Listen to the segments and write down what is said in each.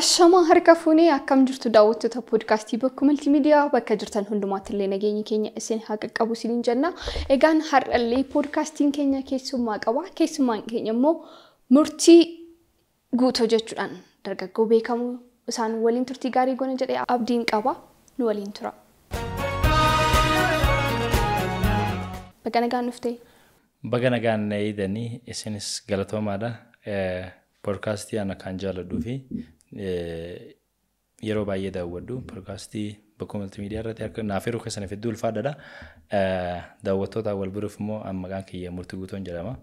Ashama harka fuunee akkam jirtu daawwattoota poodkaastii bakka miidiyaa bakka jirtan hundumaattillee nageenya keenya isin haa qaqqabu isiniin jenna. Egaan har'allee poodkaastiin keenya keessummaa qaba. Keessummaan keenya immoo murtii guutuu jechuudhaan dargaggoo beekamu isaan waliin turtii gaarii gona jedhee abdiin qaba. Nu waliin tura. Baga nagaan dhuftee. Baga nagaan na'eedanii isinis galatoomaadha. Poodkaastii ana kan jaalladhuu fi yeroo baay'ee daawwadhu podkaastii bakkoomilti miidiyaa irratti harka naaf yeroo keessan fidduu ulfaadhaadha. Daawwattootaa wal biruuf immoo maqaan kiyya Murti guutuun jedhama.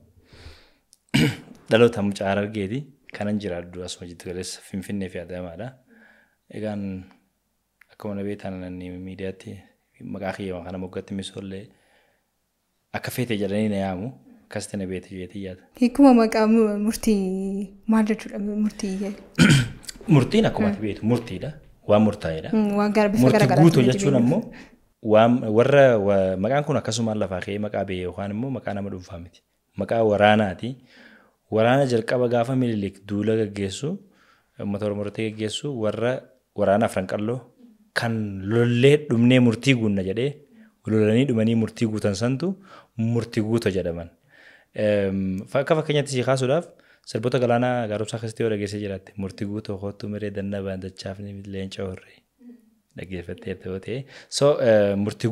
Dhaloota mucaa argeeti kanan jiraadhu asuma jiddu galeessa finfinnee fi adamaadha. Egaan akkuma na miidiyaatti maqaa kiyya kana moggatti misoollee akka feete jedhanii na yaamu. Akkasitti murtii maal jechuudha murtii Murtiin akkuma hmm. Waan murtaa'edha. garbisa hmm, garaagaraa. Murtii guutuu jechuun ammoo waan maqaan kun akkasumaan lafaa ka'ee maqaa biyya maqaa nama dhuunfaa Maqaa waraanaati. Waraana jalqaba gaafa mililik duula gaggeessu uummata mormortee gaggeessu warra waraana afranqalloo kan lolee dhumnee murtii guunna jedhee lolanii dhumanii murtii guutan santu murtii guuta jedhaman. Ehm, akka fakkeenyaatti si kaasuudhaaf. salbota galaanaa gaaromsaa keessatti yoo dhageesse jiraate murtii guutoo hoottuu miree dannaa baandachaafni leenca horree dhaggeeffattee ta'oo ta'e. Eh, murtii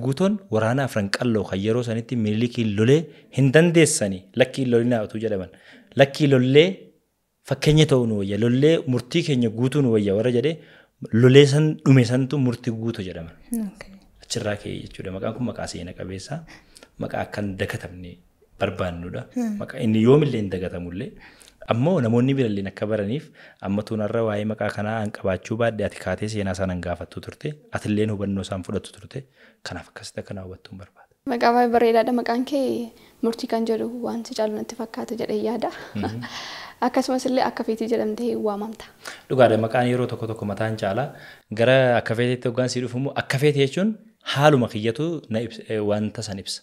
waraana afran qal'oo kan yeroo sanitti miilikii lolee hin dandeessani lakkii lolinaa utuu jedhaman. Lakkii lollee fakkeenya ta'uu nu lollee murtii keenya guutuu nu wayya warra jedhee lolee san dhume murtii guutuu jedhama. Achirraa ka'e maqaan kun maqaa seena qabeessaa maqaa akkan dagatamne hmm. Maqaa inni yoomillee hin dagatamullee. Ammoo namoonni bilalleen akka baraniif ammatuun har'a waa'ee maqaa kanaa an qabaachuu baadde ati kaatee seenaa sana gaafattu turte atilleen hubannoo isaan fudhattu turte kanaaf akkasita kana hawwattuun barbaada. Maqaa baay'ee bareedaadha. Maqaan kee murtii kan jedhu wanti caalu natti fakkaatu jedhee yaada. Mhm. Akkasumas illee akka feetii jedhamtee waamamta. Dhugaadha maqaan yeroo tokko tokko mataan caalaa gara akka feeteetti hoggaan si dhufu immoo akka feetee jechuun haaluma kiyyatu eh, wanta san ibsa.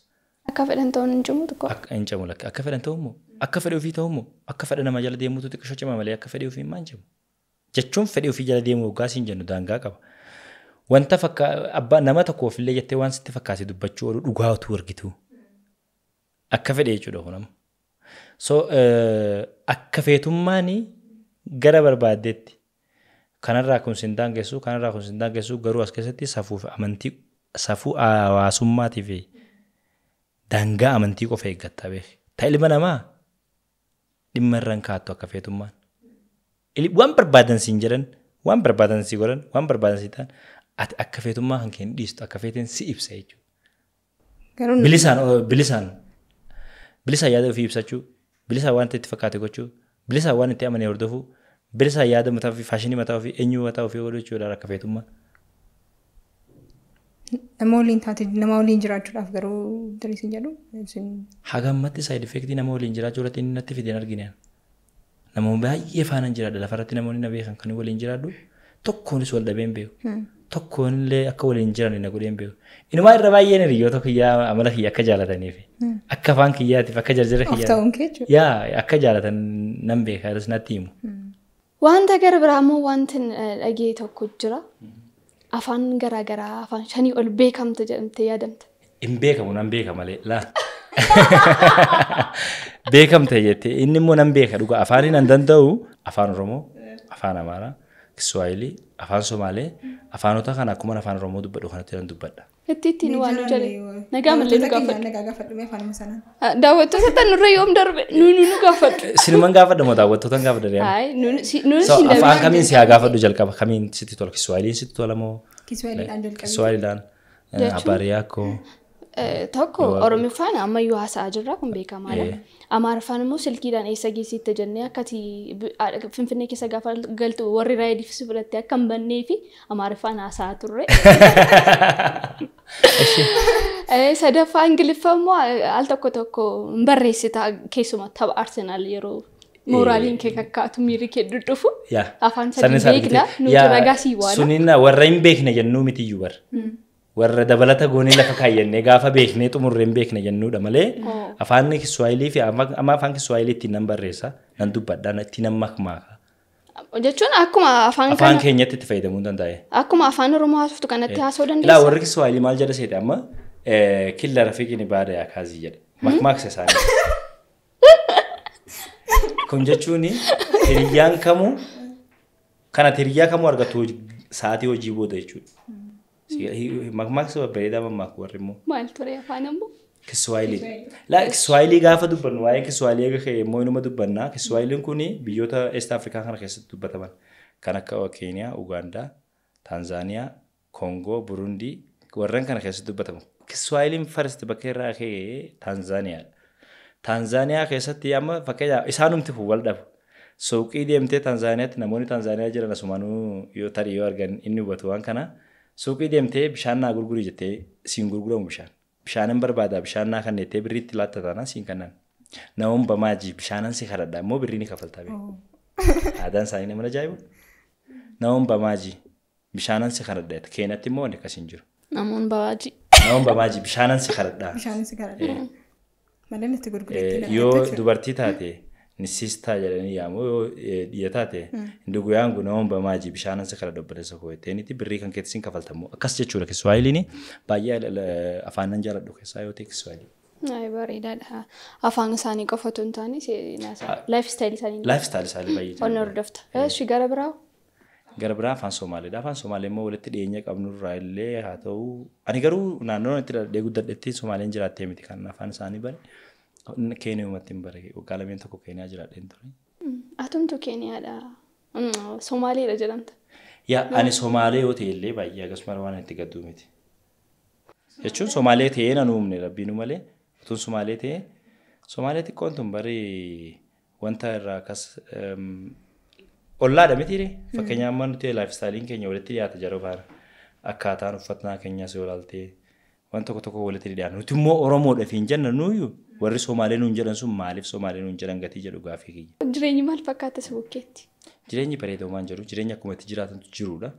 Akka fedhan ta'u hin cimu tokko. Hin cimu akka fedhan ta'uun immoo akka fedhe ofii ta'ummoo akka fedha nama jala deemuutu xiqqashoo cimaa akka fedhe ofiin maan cimu. Jechuun fedhe ofii jala deemu hoggaa siin jennu daangaa qaba. Wanta fakka nama tokkoof illee jettee waan sitti fakkaate dubbachuu oolu dhugaa utuu argitu. Akka fedhe jechuudha kun amma. So eh, akka feetummaan gara barbaaddeetti. Kanarraa kun sin daangessu kanarraa kun sin daangessu garuu as keessatti safuuf amantii safuu hawaasummaatiif daangaa amantii qofa eeggatta beeku. Ta ilma namaa dhimma irraan kaattu akka feetummaan. Waan barbaadan sin jiran waan barbaadan si godhan, waan barbaadan si ta'an, ati akka feetummaa kan keenya dhiistu akka si ibsa jechuudha. Oh, bilisaan bilisaan yaada ofii ibsachuu, bilisaan waan itti fakkaate gochuu, bilisaan waan itti amanee hordofu bilisaan yaada mataa ofii faashinii mataa ofii eenyu mataa ofii godhuu jechuudha akka feetummaa. Nama waliin taatee nama waliin jiraachuudhaaf garuu diriisin jedhu. Hagammatti saayid nama waliin jiraachuu irratti inni natti Namoonni baay'ee faanaan jiraadha lafarratti namoonni na beekan kan waliin jiraadhu tokkoonis wal beeku. Hmm. Tokkoonillee akka waliin na Inumaa irra baay'een hiriyoota kiyyaa amala akka jaalataniif hmm. akka afaan kiyyaatiif akka jarjara kiyyaa. Yaa akka jaalatan nan beeka himu. Hmm. Wanta gara biraa immoo wanti eh, dhagee tokko jira. afaan garaagaraa afaan shanii ol beekamte jedhamte yaadamte. Hin beekamu malee laata. Beekamte inni immoo nan beeka dhugaa afaan danda'u afaan Oromoo, afaan Amaaraa, Kiswaayilii, afaan Somaalee afaanota kana akkuma afaan Oromoo dubadu kanatti nan dubbadha. ittiitti nu waan nu jedhe nagaa malee nu gaafadhu. Daawwattoota tan nurra yoom darbe nuyi nu gaafadhu. Sinuman gaafadha moo daawwattoota hin gaafadha? Afaan kamiin si haa gaafadhu jalqaba kamiin sitti tola kiswaayiliin sitti tola moo? Kiswaayiliidhaan eh, jalqabee. Kiswaayiliidhaan eh, ya, abbaariyaa koo. Tokko Oromoo faana ammayyuu haasa'aa jirra kun beekamaadha. Amaariffaan immoo silkiidhaan eessa geessitte jennee akkati Finfinnee keessa gaafa galtu warri raayidifis biratti akka hin fi amaariffaan haasa'aa turre. Sadaffaa ingiliffaa immoo al tokko tokko hin barreessita keessumaa arsenal yeroo mooraaliin kee kakkaatu miirri kee dhudhufu. Afaan sadii beekna nuti ragaa sii waana. Suniin warra hin beekne jennuu mitiyyuu bara. Hmm. warra dabalata goonee lafa kaayyannee gaafa beeknee xumurree beekne jennuudha malee afaan kiswaayilii fi amma afaan kiswaayilii ittiin nan makmaaka. Jechuun akkuma afaan keenyatti itti fayyadamuu danda'e. Akkuma afaan Oromoo haasoftu kanatti eh. haasa'uu dandeessa. Ilaa warri kiswaayilii maal jedha amma eh, killa baada yaakaasii jedha makmaaksa isaanii. Kun jechuun hiriyaan kamuu kana hiriyaa kamuu argatu sa'aatii hojii booda jechuudha. Maqmaqsa babbareedaa mammaakuu barreemmoo. Maal ture afaan ammoo? Kiswaayilii. Laa Kiswaayilii gaafa dubbannu waa'ee Kiswaayilii egaa keemmoo inuma dubbannaa. Kiswaayiliin kun biyyoota Afrikaa kana keessatti dubbataman kan akka Keeniyaa, Ugaandaa, Taanzaaniyaa, Koongoo, Burundii warreen kana keessatti dubbatamu. Kiswaayiliin farsti bakka irraa ka'ee Taanzaaniyaadha. keessatti amma fakkeenyaaf isaanumti wal dhabu. Suuqii deemtee Taanzaaniyaatti namoonni jiran asumaanuu yoo yoo argan inni hubatu waan kana. Suuqii deemtee bishaan naa gurgurii jettee siin gurguramu bishaan. Bishaanin barbaadaa bishaan naa kanneettee birriitti siin kannan. Namoonni bamaaji bishaanan si kadhadha immoo birrii ni kaffaltaa beeku. Oh. Aadaan isaanii nama ajaa'ibu. Namoonni si kadhadha keenyatti jiru. Namoonni Yoo dubartii taatee. ni siistaa jedhanii yaamu yoo dhiyeetaate dhugu yaangu namoota maaji bishaanan isa kana dubbatessa koo'eeteenitti birrii kan keessi hin kafaltamu akkas jechuudha kiswaayiliin baay'ee afaanan jaaladhu keessaa yoo ta'e kiswaayilii. Bareedaadha. Afaan isaanii qofatu hin taane laayifistayilii isaanii. Laayifistayilii isaanii baay'ee. Qonna hordofta. gara biraa. Gara biraa afaan Somaaleedha. Afaan Somaalee immoo walitti dhiyeenya qabnurraa illee haa ani garuu naannoon itti dhadhee guddatteetti Somaaleen jiraattee miti kan afaan isani bare. Keeniyumatti hin baree qaalameen tokko keeniyaa jiraadheen ture. Hmm. Atumtu keeniyaadhaa hmm, Somaaleedha jedhamta. Yaa ani Somaalee yoo ta'e illee baay'ee akkasuma waan itti gadduu miti. Jechuun Somaalee ta'ee na nuumne rabbiinu malee utuun Somaalee ta'ee Somaalee xiqqoon tun wanta irraa akkas ollaadha mitiire hmm. fakkeenyaaf amma nuti laafistaaliin keenya walitti dhiyaata jara akkaataan uffannaa keenyas yoo ilaaltee waan tokko tokko walitti nuti immoo Oromoodhaaf hin warri Somaalee nuun jedhan sun maaliif Somaalee nuun jedhan gatii jedhu gaaffii kiyya. Jireenyi maal fakkaata si bukkeetti? Jireenyi bareedummaan jedhu jireenya akkuma itti jiraatantu jirudha.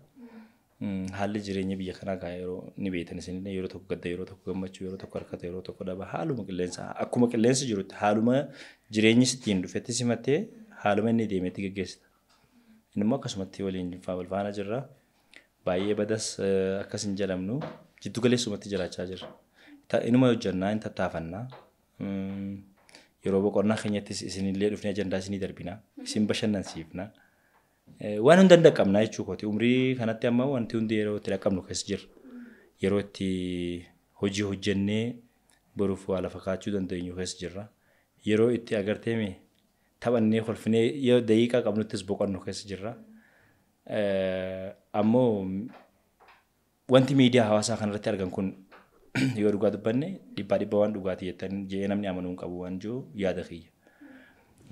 Haalli jireenya biyya kanaa kaa yeroo ni beektan isinillee yeroo tokko gadda yeroo tokko gammachuu yeroo tokko harkata yeroo tokko dhabaa haaluma qilleensa akkuma qilleensa jirutti haaluma jireenyi sittiin dhufetti simattee haaluma inni deemetti gaggeessita. Innimmoo akkasumatti waliin wal faana jirra. Baay'ee badas akkas hin jedhamnu jiddu galeessumatti jiraachaa jirra. Inuma hojjannaa hin tattaafannaa yeroo boqonnaa keenyattis isinillee dhufnee ajandaa isinii darbina. Isin bashannansiifna. Waan hunda daqqabna jechuu kooti. Umrii kanatti ammoo wanti hundi yeroo itti daqqabnu keessa jira. Yeroo itti hojii hojjennee boruuf waa lafa kaachuu dandeenyu keessa jira Yeroo itti agarteeme taphannee kolfinee yoo daqiiqaa qabnuttis boqonnu keessa jira Ammoo wanti miidiyaa hawaasaa kanarratti argan kun yoo dhugaa dubbanne dhibbaa dhibba waan dhugaatii jettanii jee namni amanuu hin qabu waan jiru yaada kiyya.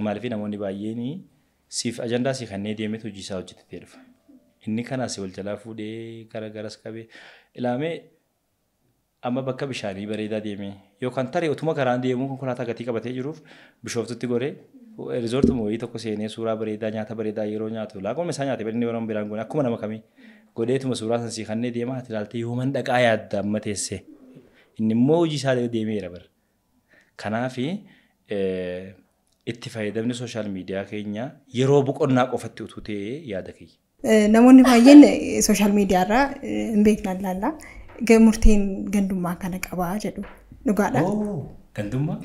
Maaliif namoonni baay'een siif ajandaa si kanneen deemetu hojii isaa hojjetatee dhufa. Inni kanaas wal jalaa fuudhee garagaras qabee ilaamee amma bakka bishaanii bareedaa deemee yookaan taree utuma karaan deemuu konkolaataa gatii qabatee jiruuf bishooftutti goree riizortii mooyii tokko seenee suuraa bareedaa nyaata bareedaa yeroo nyaatu laaquma isaa nyaate inni biraan goone akkuma nama kamii godheetuma suuraa sana siifannee deema ati ilaaltee yooman dhaqaa yaadda amma teessee. inni immoo hojii isaa deemeera bara. Kanaaf itti fayyadamni sooshaal miidiyaa keenya yeroo boqonnaa qofatti utuu ta'ee yaada keenya. Namoonni baay'een sooshaal miidiyaarraa hin beeknan laalla. Murteen gandummaa kana qabaa jedhu dhugaadhaa. Gandummaa?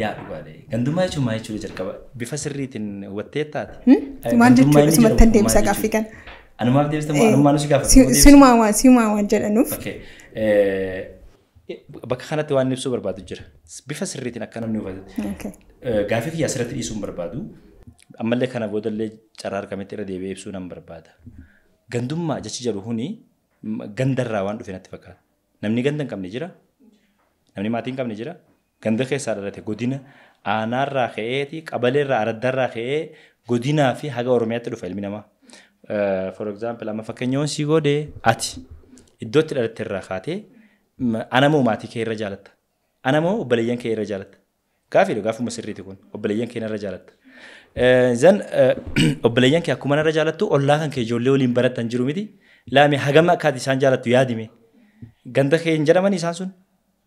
jechuun maal jechuudha jalqaba? Bifa sirriitiin hubattee taate. Hmm? Maal jechuudha? deebisa gaaffii kana. waan jedhanuuf. Bakka kanatti waan ibsuu barbaadu jira. Bifa sirriitiin akka namni hubatu. Gaaffii kiyyaa sirriitti dhiisuun barbaadu. Ammallee kana boodallee carraa harkamitti irra deebi'ee ibsuu nan barbaada. Gandummaa jechi jedhu huni gandarraa waan dhufe natti fakkaata. Namni ganda hin qabne jira. Namni maatii hin qabne jira. Ganda keessaa dhalate godina aanaarraa ka'eeti qabaleerraa araddarraa ka'ee godinaa haga oromiyaatti dhufa ilmi namaa. For example amma fakkeenyaawwan sii godee ati iddoo itti dhalatte kaatee anamoo maatii kee irra jaalatta. Anamoo obboleeyyan kee irra jaalatta. Gaafii gaafuma sirriiti kun obboleeyyan kee irra jaalatta. Zan obboleeyyan kee akkuma irra jaalattu ollaa kan kee ijoollee waliin baratan jiru miti. Laame hagama akkaati isaan jaalattu yaadime. Ganda kee hin jedhamani isaan sun.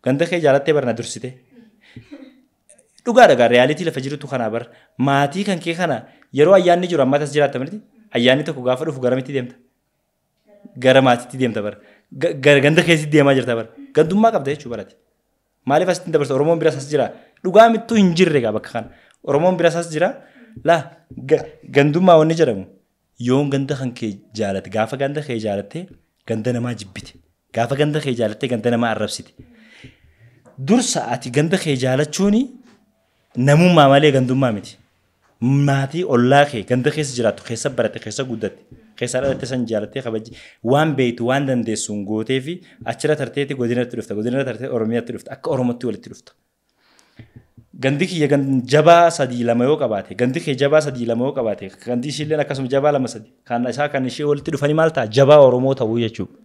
Ganda kee jaalattee barna dursite. Dhugaa dhagaa reyaalitii lafa jirtu kanaa bara. maatii kan kee kana yeroo ayyaanni jiru ammatas jiraatta miti ayyaanni tokko gaafa dhufu gara miti deemta. Gara maatiitti deemta bara. ganda keessatti deemaa jirta bara gandummaa qabda jechuu barate maaliif asitti oromoon dhugaa mittuu hin bakka oromoon jira jedhamu yoon ganda kan gaafa ganda kee jaalatte ganda namaa jibbite gaafa ganda kee jaalatte ganda namaa arrabsite dursa ati ganda kee jaalachuuni namummaa malee gandummaa miti maatii ollaa kee ganda keessa jiraattu keessa baratte keessa guddatte. keessaa san jaalattee kabaji waan beektu waan dandeessuun gootee fi achirra tarteetti godinatti dhufta godina tartee oromiyaatti dhufta akka oromootti walitti dhufta. Gandi kiyya jabaa sadii lama yoo qabaate gandi kiyya jabaa sadii lama yoo qabaate gandi ishiillee jabaa lama sadii kan isaa kan ishee walitti dhufanii maal ta'a jabaa oromoo ta'uu jechuudha.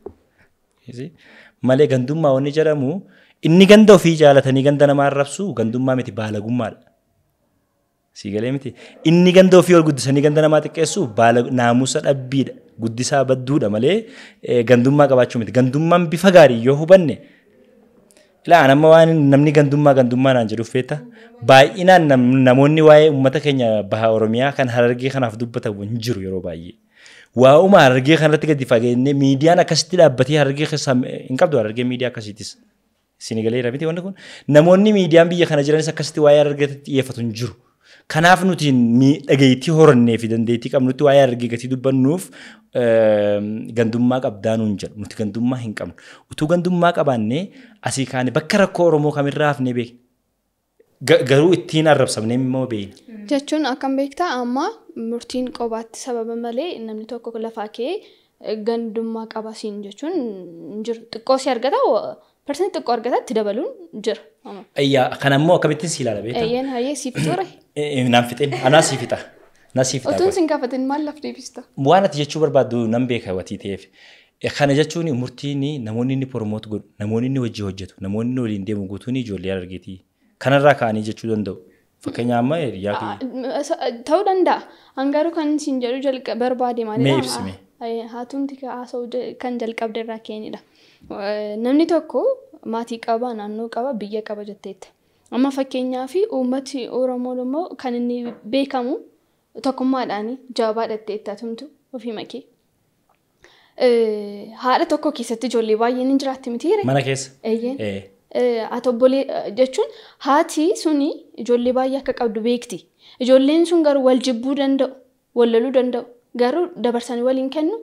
Malee gandummaa wanni jedhamu inni ganda ofii jaalatanii ganda namaa arrabsu gandummaa miti baalagummaadha. Sii galee miti. Inni ganda ofii ol guddisa. Inni ganda namaa xiqqeessu baala naamusa dhabbiidha. Guddisaa badduudha malee gandummaa qabaachuu miti. Gandummaan bifa gaarii yoo hubanne ilaa amma waan namni gandummaa gandummaa naan jedhu feeta. Baay'inaan namoonni waa'ee uummata keenya baha Oromiyaa kan harargee kanaaf dubbatan hin jiru yeroo baay'ee. Waa Waa'uma harargee kanarratti gadi fageenye miidiyaan akkasitti dhaabbatee harargee keessaa hin qabdu harargee miidiyaa akkasiitis. Sinigaleera miti wanti kun namoonni miidiyaan biyya kana jiranis akkasitti waa'ee harargee xiyyeeffatu hin jiru. Kanaaf nuti miidhageetii horannee fi dandeettii qabnutti waa'ee argeegatii dubbannuuf ehm, gandummaa qabdaa nuun jedhu nuti gandummaa hin qabnu. Utuu gandummaa qabaannee asii kaane bakka rakkoo Oromoo kamirraa hafnee beekna. Garuu ittiin arrabsamnee immoo beekna. Mm. Jechuun akkam beektaa amma murtiin qobaatti sababa malee namni tokko lafaa ka'ee gandummaa qaba siin jechuun hin jiru. Xiqqoo si argataa persentii xiqqoo argataa itti dabaluun jira. Kana immoo akkamittiin si ilaala beektaa? Hayyeen hayyee siif ture. Eh, eh, Naan fixeen anaasii fixa. Otuun sin gaafateen maal laaf deebista? Waan ati jechuu barbaaddu nan beeka watii ta'eef. Eh, kana jechuun murtiin namoonni inni promoot godhu, namoonni inni hojii hojjetu, waliin deemu guutuun ijoollee argiti. Kanarraa kaanii jechuu danda'u. Fakkeenyaa amma hiriyaa ah, Ta'uu danda'a. Hangaruu kan sin jedhu barbaade maali Mee ibsime. Haatuumti haasa'u kan jalqabde irraa keenyidha. Namni tokko maatii qaba, naannoo qaba, biyya qaba jetteetta. Amma fakkeenyaa fi uummati Oromoon kan inni beekamu tokkummaadhaan jaabaadhattee itti tumtu ofii makee. Haadha tokko keessatti ijoollee baay'een hin jiraatti miti. Mana keessa. Haa obbolee jechuun haati suni ijoollee baay'ee akka qabdu beekti. Ijoolleen sun garuu wal jibbuu danda'u, Wallaluu laluu danda'u. Garuu dabarsanii waliin kennu,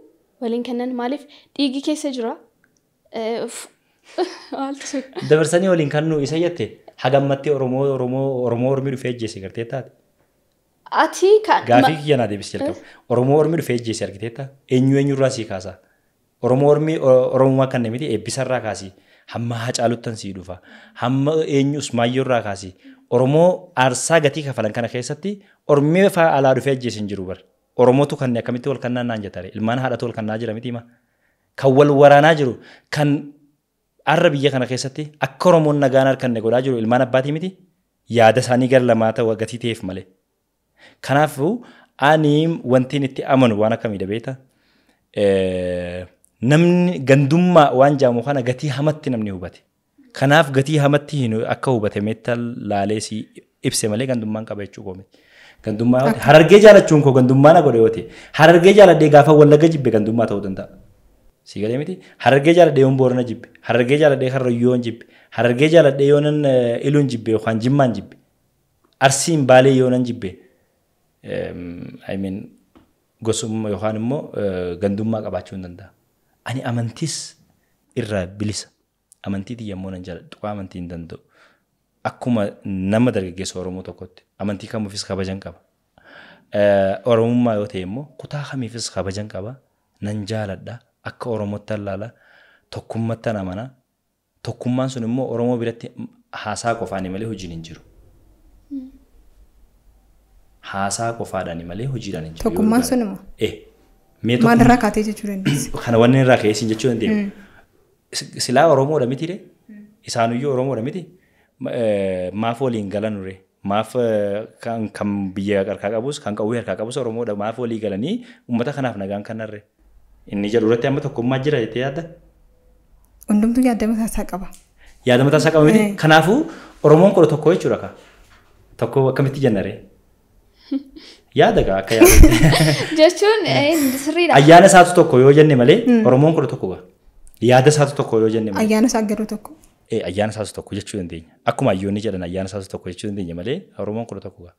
waliin kennan maaliif dhiigi keessa jira. Dabarsanii waliin kennu isa jettee? hagammatti Oromoo Oromoo Oromoo Oromii dhufee ejjeesse gartee taate. Ati kan. Gaaffii kiyya naa deebisee jalqaba. Oromoo Oromii dhufee ejjeesse argitee taa eenyu eenyurraa sii kaasa. Oromoo Oromii Oromumaa kan miti eebbisarraa kaasi hamma hacaaluttan sii dhufa hamma eenyus maayyoorraa kaasi Oromoo aarsaa gatii kafalan kana keessatti Oromii faa alaa dhufee ejjeesse hin jiru bara. Oromootu kan akkamitti wal kannaa naan jettare ilmaan haadhatu wal kannaa jira miti hima. Kan wal waraanaa jiru kan har'a biyya kana keessatti akka Oromoon nagaan harkanne godhaa jiru ilmaan abbaatii miti yaada isaanii gara lamaa ta'u agatii malee. Kanaafuu ani wantiin itti amanu waan akkamii dabeeta namni gandummaa waan jaamu kana gatii hamatti namni hubate. Kanaaf gatii hamatti akka hubate meetta laalee si malee gandummaan qaba harargee jaalachuun koo gandummaa na godhe yoo ta'e harargee gaafa jibbe gandummaa ta'uu danda'a. Sigalee miti harargee jaaladhe yoon boorana jibbe harargee jaaladhe yoon jibbe harargee jaaladhe yoonan iluun jibbe yookaan jimmaan jibbe arsiin baalee yoonan jibbe gosummaa yookaan immoo gandummaa qabaachuu hin danda'a. Ani amantiis irraa bilisa. Amantiiti yemmuu nan jaalladhu. Waa amantii hin danda'u. Akkuma nama dargaggeessa Oromoo tokkotti amantii kamuufis kabajan qaba. Oromummaa yoo ta'e immoo kutaa kamiifis kabajan qaba. Nan jaaladha. akka Oromootti allaala tokkummaatti ana mana. Tokkummaan sun immoo Oromoo biratti haasaa qofaanii malee hojiin hin jiru. Haasaa qofaadhaanii malee hojiidhaan hin jiru. Tokkummaan sun immoo? Eh. Maalirraa kaatee jechuu dandeessi? Kana wanni irraa ka'eessiin jechuu dandeenya. Mm. Silaa Oromoodha miti dee? Isaanuyyuu Oromoodha miti? Eh, maaf waliin galanure? Maaf eh, kan biyya harkaa qabus kan qawwee harkaa qabus Oromoodha. Maaf walii galanii uummata kanaaf nagaan kanarre? Inni jedhu irratti amma tokkummaa jira jettee yaadda? Hundumtuu yaadama taasaa qaba. Yaadama taasaa qaba miti. Kanaafuu Oromoon qola tokko jechuudha Tokko akkamitti jennaree? Yaada kaa akka yaada. Jechuun sirriidha. Ayyaana isaatu tokko yoo jenne malee Oromoon qola tokko kaa. Yaada isaatu tokko yoo jenne malee. Ayyaana isaa tokko. ayyaana isaatu tokko jechuu dandeenya. Akkuma ayyoonni jedhan ayyaana isaatu tokko jechuu dandeenya malee Oromoon tokko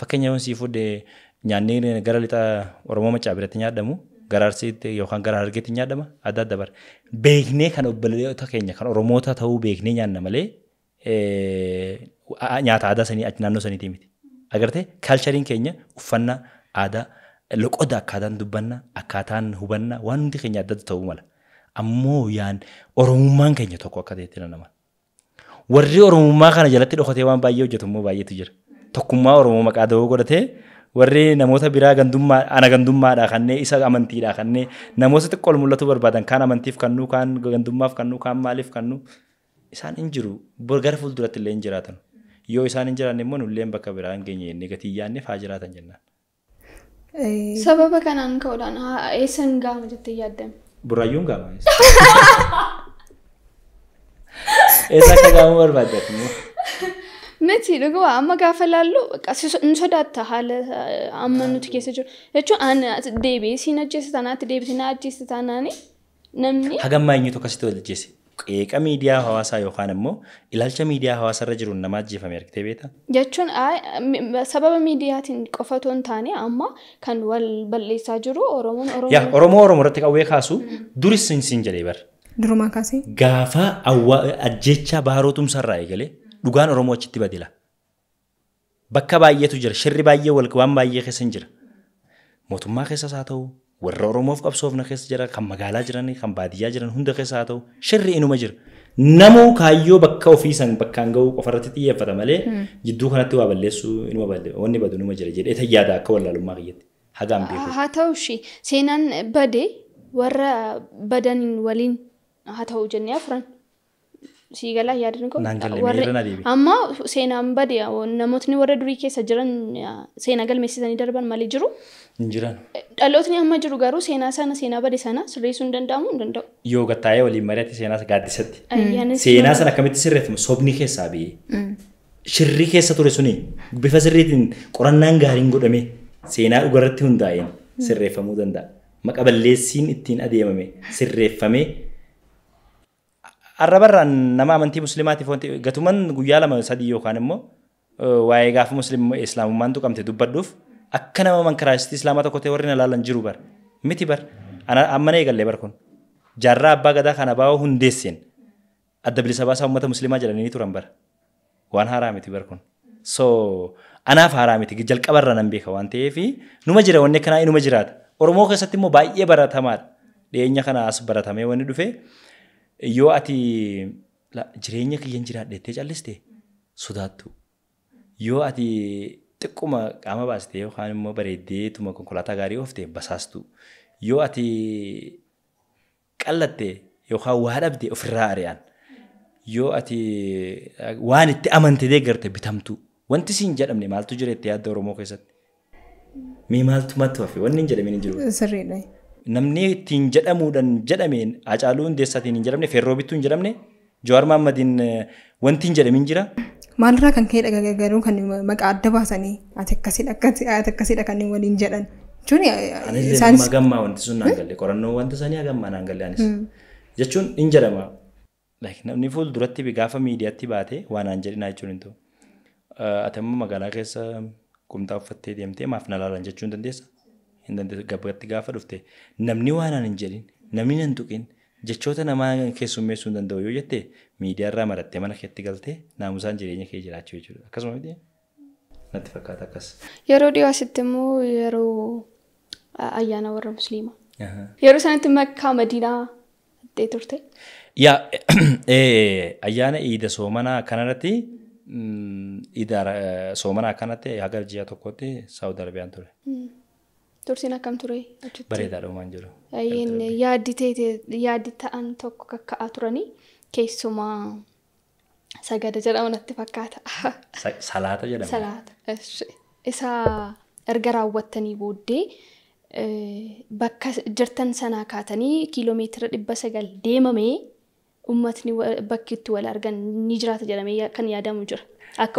fakkeenya sii fuudhee nyaanni gara lixa Oromoo macaa biratti nyaadamu gara arsiitti yookaan gara hargeetti nyaadama adda adda bara. Beeknee kan obboleeyyota keenya kan Oromoota ta'uu beeknee nyaanna malee nyaata aadaa sanii achi naannoo saniiti miti. Agartee kaalchariin keenya uffannaa aadaa loqoda akkaataan dubbannaa akkaataan hubannaa waan hundi keenya adda adda ta'uu mala. Ammoo yaan Oromummaan keenya tokko akka ta'etti nama. Warri Oromummaa kana jalatti dhokatee waan baay'ee hojjetu immoo baay'eetu jira. Tokkummaa Oromoo maqaa dawoo godhatee warri namoota biraa gandummaa ana kanne kannee isa amantiidha kanne namoota xiqqoo mul'atu barbaadan kaan amantiif kannuu kaan gandummaaf kannuu kaan maaliif isaan hin jiru gara fuulduratti illee hin jiraatan yoo isaan hin jiraanne immoo bakka biraa hin geenye inni gatii yaanneef haa jiraatan jennaan. Sababa kanaan ka'uudhaan eessa hin gaama jettee yaaddame? gaama. Eessa akka miti dhugaa amma gaafa ilaallu hin sodaata haala amma nuti keessa jiru jechuun ani deebiisiin ajjeessa tanaatti deebisina ajjeessa tanaani namni. Hagammaa eenyutu akkasitti wal ajjeesse? Qeeqa miidiyaa hawaasaa yookaan immoo ilaalcha miidiyaa irra jiruun nama ajjeefame argitee beektaa? Jechuun sababa miidiyaatiin qofa otoo hin taane amma kan wal balleessaa jiru Oromoo. Oromoo Oromoo irratti qawwee kaasu duris siin jedhee bara. Durumaa kaasee? Gaafa ajjechaa baarootumsarraa eegalee. dhugaan Oromoo achitti badila. Bakka baay'eetu jira. Shirri baay'ee walqabaan baay'ee keessa jira. Mootummaa keessas haa ta'u, warra Oromoof kabsofna keessa jira, kan magaalaa jiran, kan baadiyyaa jiran hunda keessa haa ta'u, shirri inuma jira. Namuu kaayyoo bakka ofii bakkaan ga'uu qofarratti xiyyeeffata malee hmm. jidduu kanatti waa balleessuu inuma jira akka Haa seenaan bade warra badan waliin haa ta'u jennee afran sii galaa yaadni kun ammoo seenaan bade namootni durii keessa jiran seena galmeessisanii darban malee jiru. Dhalootni amma jiru garuu seenaa sana seenaa bade sana sirreessuu hin hin danda'u. Yoo waliin seenaa gaaddisatti. Seenaa sana akkamitti sirreeffamu sobni keessaa biyye. Shirri keessa ture suni bifa sirriitiin qorannaan gaariin godhame seenaa dhugarratti hundaa'een sirreeffamuu danda'a. Maqaballeessiin ittiin adeemame sirreeffame. arrabarraan nama amantii musliimaatiif wanti gatuman guyyaa lama sadii yookaan immoo waa'ee gaafa musliim islaamummaan tuqamte dubbadduuf akka nama mankaraasitii islaamaa tokko ta'e warri na laalan jiru bar miti bar amma na eegallee bar kun jaarraa abbaa gadaa kana baa'oo hundeessin adda bilisa baasaa uummata musliimaa jedhanii turan bar waan haaraa miti bar kun so anaaf haaraa miti jalqabarra nan beeka waan ta'eef numa jira wanni kanaa inuma jiraata oromoo keessatti immoo baay'ee baratamaadha dhiyeenya kanaas baratamee wanni dhufee. yoo ati jireenya kiyyan jiraadhettee calliste sodaattu. Yoo ati xiqquma qaama baastee yookaan immoo bareeddeetuma konkolaataa gaarii oofte basaastu. Yoo ati qallatte yookaan waa dhabde ofirraa ari'an. Yoo ati waan itti amante deeggarte bitamtu. Wanti siin jedhamne maaltu jira itti yaadda Oromoo keessatti? Mee maaltu matti hafe? Wanni namni ittiin jedhamuudhaan jedhameen Hacaaluu Hundeessaatiin hin jedhamne Feerroo Bittuu hin jedhamne Jawaar Mahaammadiin eh, wanti hin jira. Maalirraa kan ka'e dhagaa kan maqaa adda baasanii ati akkasidha kan waliin jedhan. Eh, eh, anis wanti sun naan hmm? galle qorannoo wanti sanii naan galle anis hmm. jechuun hin jedhama. Namni fuulduratti gaafa miidiyaatti baate waan aan jedhinaa jechuun hin ta'u. Ati amma magaalaa keessa qumxaa uffattee deemtee maaf na laalan jechuun dandeessaa? hin gabaatti gaafa dhufte namni waan hin jedhin namni hin tuqin jechoota namaa keessummeessuu hin danda'u yoo jette miidiyaarraa marattee mana keetti galtee naamusaan jireenya kee jiraachuu jechuudha akkasuma miti natti fakkaata akkas. Yeroo dhiyoo asitti immoo yeroo ayyaana warra musliimaa. Yeroo sanatti makkaa madiinaa ta'e turte. Yaa ayyaana iida soomanaa kanarratti mm, iida soomanaa kanatti haga ji'a tokkotti Saawud Arbiyaan ture. Hmm. Tursiin akkam ture? Bareedaa dhumaan jiru. Yaaddi ta'an tokko kakka'aa turani keessumaa sagada jedhama natti fakkaata. Salaata jedhama. Salaata. erga raawwattanii booddee bakka jirtan sanaa kaatanii kiiloomeetira dhibba sagal deemamee uummatni bakki itti wal argan ni jiraata jedhamee kan yaadamu jira. Akka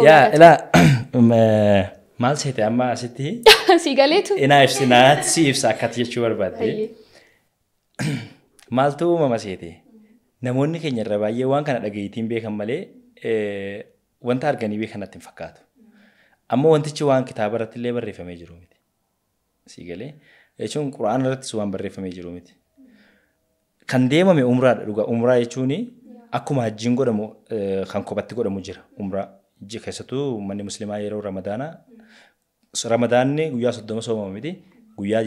Maal seete amma asitti. Sii galeetu. Inaa ibsinaati si ibsa akkati jechuu barbaadde. Maaltu uumama seete? Namoonni keenya irra baay'ee waan kana dhagayitiin beekan malee wanta arganii beekanatti hin fakkaatu. Amma wantichi waan kitaaba irratti illee barreeffamee jiru miti. Sii galee jechuun quraana irrattis waan barreeffamee jiru miti. Kan deemame umraadha dhugaa. Umraa jechuun akkuma hajjiin godhamu kan kophatti godhamu jira. Umraa keessattuu manni musliimaa yeroo ramadaanaa ramadaanni guyyaa sodoma soomama miti guyyaa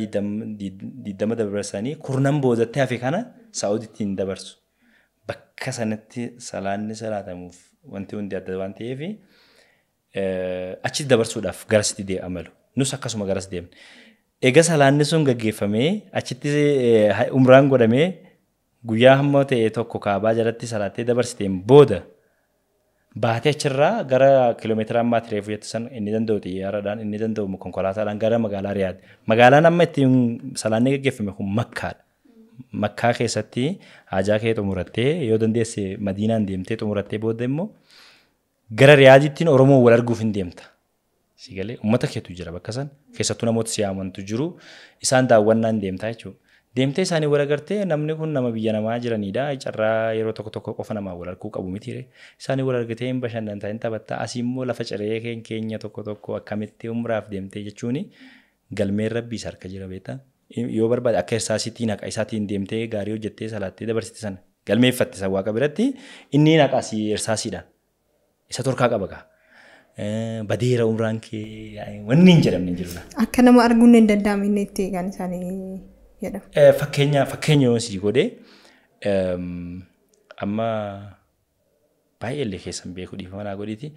diidama dabarsanii kurnan boodaatti hafe kana saa'udittiin dabarsu. Bakka sanatti salaanni salatamuuf wanti hundi adda waan ta'eef eh, achitti dabarsuudhaaf garasitti dee'a nuus Nus akkasuma garas deemna. Egaa salaanni sun gaggeeffamee achitti eh, umraan godhamee guyyaa hamma ta'e tokko kaabaa jalatti salaattee dabarsiteen booda. baatee achirraa gara kiiloomeetira ammaatti reefu jettisan inni danda'u xiyyaaraadhaan inni danda'u konkolaataadhaan gara magaalaa riyaati. Magaalaan amma ittiin salaanni gaggeeffame kun makkaadha. Makkaa keessatti haajaa kee xumurattee yoo dandeesse madiinaan deemtee xumurattee booda immoo gara riyaadiittiin Oromoo wal arguuf hin deemta. uummata keetu jira bakka sana keessattuu namoota siyaamantu jiru isaan daawwannaan deemtaa jechuudha. deemtee isaanii wal agartee namni kun nama biyya namaa jiranidha. Carraa yeroo tokko tokko qofa namaa wal harkuu qabu miti. Isaanii wal argitee hin bashannantaa hin immoo lafa ciree keenya tokko tokko akkamitti umraaf deemtee jechuun galmeen rabbiis harka jira beektaa. Yoo barbaade akka isaatiin deemtee gaarii hojjettee salaattee dabarsite sana san waaqa biratti inni haqaas irsaasiidha. Isa torkaa qaba gaa. badeera umraan kee wanni hin jedhamne Akka nama arguun hin danda'amne itti isaanii. jedhama. Eh, fakkeenya fakkeenya si godhee amma baay'ee illee keessan beeku dhiifamanaa godhiiti.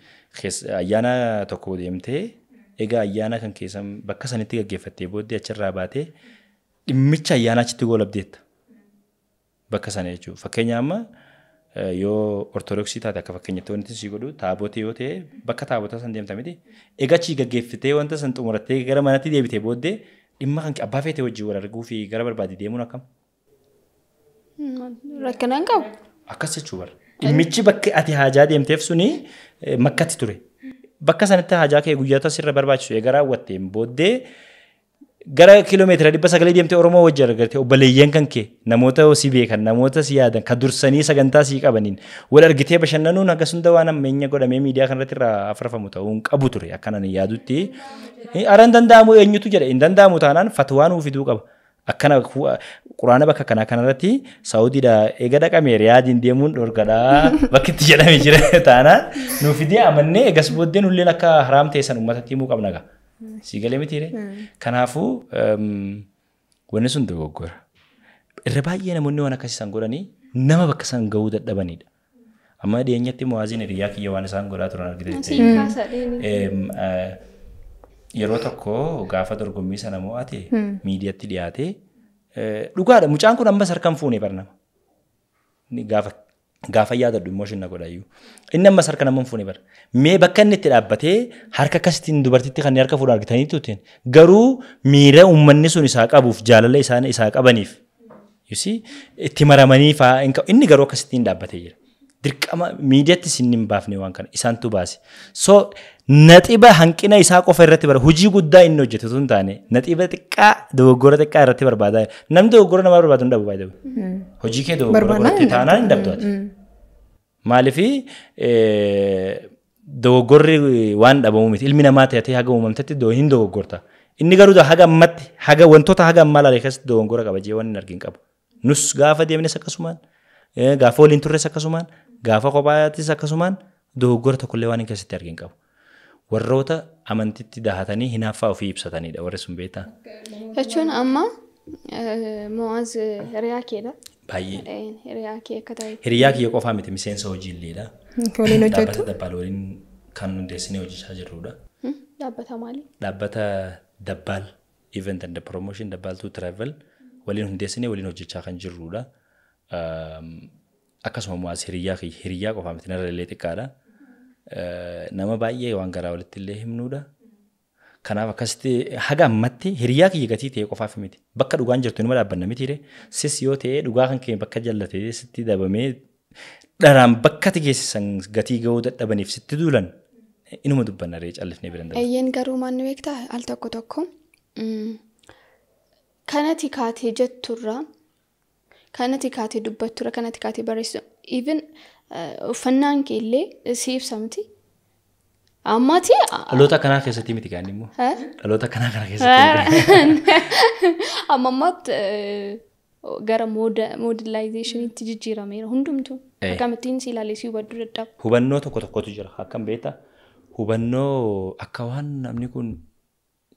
Ayyaana tokko deemtee egaa ayyaana kan keessan bakka sanitti gaggeeffattee booddee achirraa baatee dhimmicha ayyaana achitti goolabdeetta. Bakka sana jechuudha. Fakkeenya amma eh, yoo ortodoksi taate akka fakkeenyatti wanti si godhu taabota yoo ta'e bakka taabota san deemta miti. Egaa achi gaggeeffitee wanta san xumurattee gara manatti deebitee booddee dhimma kan abbaa feetee wajjin wal gara barbaade deemuun akkam? Hmm, Rakkanaan qabu. Akkas jechuu bara. bakka ati haajaa deemteef suni eh, makkatti ture. Bakka sanatti haajaa kee guyyaa tasirra barbaachisuu eegaa raawwatteen booddee gara kiiloomeetira dhibba sagalee deemtee Oromoo wajjin argattee obbaleeyyan kan kee namoota si beekan namoota si yaadan kan dursanii sagantaa si qabaniin wal argitee bashannanuun hagas waan ammeenya godhamee miidiyaa kanarratti irraa afrafamu ta'uun qabu ture akkanaan yaadutti. Ara hin danda'amu eenyutu jedha hin danda'amu taanaan fatwaa qaba. Akkana quraana bakka kanaa kanarratti deemuun jedhamee jira amannee egas booddee nulleen akka haraam san uummata Sii galee mitiire. Hmm. Kanaafuu sun dogoggora. Irra baay'ee namoonni waan akkasii isaan godhanii nama bakka isaan gahuu dadhabanidha. Amma dhiyeenyatti muwaaziin hiriyyaa kiyya waan isaan godhaa turan argite. Hmm. Eh, yeroo tokko gaafa dorgommii sana mo'ate hmm. miidiyaatti dhiyaate eh, dhugaadha mucaan kun ammas harkaan fuunee barnama. Gaafa yaadadhu immoo isheen na Inni ammas harka naman fuune bara. Mee bakka inni itti dhaabbatee harka akkasitiin dubartitti kanneen harka fuudhan argitanii tuuteen garuu miira uummanni sun isaa qabuuf jaalala isaan isaa qabaniif itti maramanii fa'aa inni garuu akkasittiin dhaabbatee jira. dirqama miidiyaatti isin hin baafne waan kana isaantu baase. So naxiba hanqina isaa qofa irratti hojii guddaa inni hojjete osoo taane naxiba xiqqaa dogoggora xiqqaa irratti barbaadaa namni dogoggora namaa barbaadu baay'ee hmm. hojii kee dogoggora hmm. dogoggorri waan miti ilmi namaa taatee haga uumamtetti hin dogoggorta. Inni garuu haga ammatti wantoota haga ammaa ilaalee keessatti dogoggora qabajee hin argin qabu. Nus gaafa deemnes akkasumaan gaafa waliin turres akkasumaan gaafa kophaattis akkasumaan dogoggora tokkollee waan hin keessatti argin qabu. Warroota dahatanii hinaaffaa ofii ibsatanidha warri sun beektaa. Jechuun amma eh, mo'aas eh, hiriyaa keedha. Baay'ee. Hiriyaa eh, kee akka ta'e. Hiriyaa Waliin hojjettu. Dhaabbata dabbaal waliin kan hundeessinee hojjechaa jirrudha. Hmm? Dhaabbata Dhaabbata dabbaal event and promotion waliin hundeessinee waliin hojjechaa kan jirrudha. Ehm, akkasuma maas hiriyyaa fi hiriyyaa qofaa miti illee Nama baay'ee waan garaa walitti illee himnuudha. Kanaaf akkasitti haga ammatti hiriyyaa kiyya gatii ta'e qofaaf miti. Bakka dugaan jirtu nama dhaabbanna mitiire. Sis yoo ta'e dhugaa kan kee bakka jallatee sitti dabamee dharaan bakka ati geessisan gatii gahuu dadhabaniif sitti duulan inuma dubana ree callifnee garuu maal nu beektaa al tokko tokko mm. kanati kaatee jetturraa. kanatti kaatee dubbattu dha. Kanatti kaatee barreessu Even uffannaan kee illee si ibsamti. Ammaati. Dhaloota kanaa keessatti miti gaanii immoo. Dhaloota kanaa kana keessatti. Amma ammaatti gara moodelaayizeshiniitti jijjiirameera hundumtuu. Akkamittiin si ilaalee si hubachuu dadhabu. Hubannoo tokko tokkotu jira. Akkam beektaa hubannoo akka waan namni kun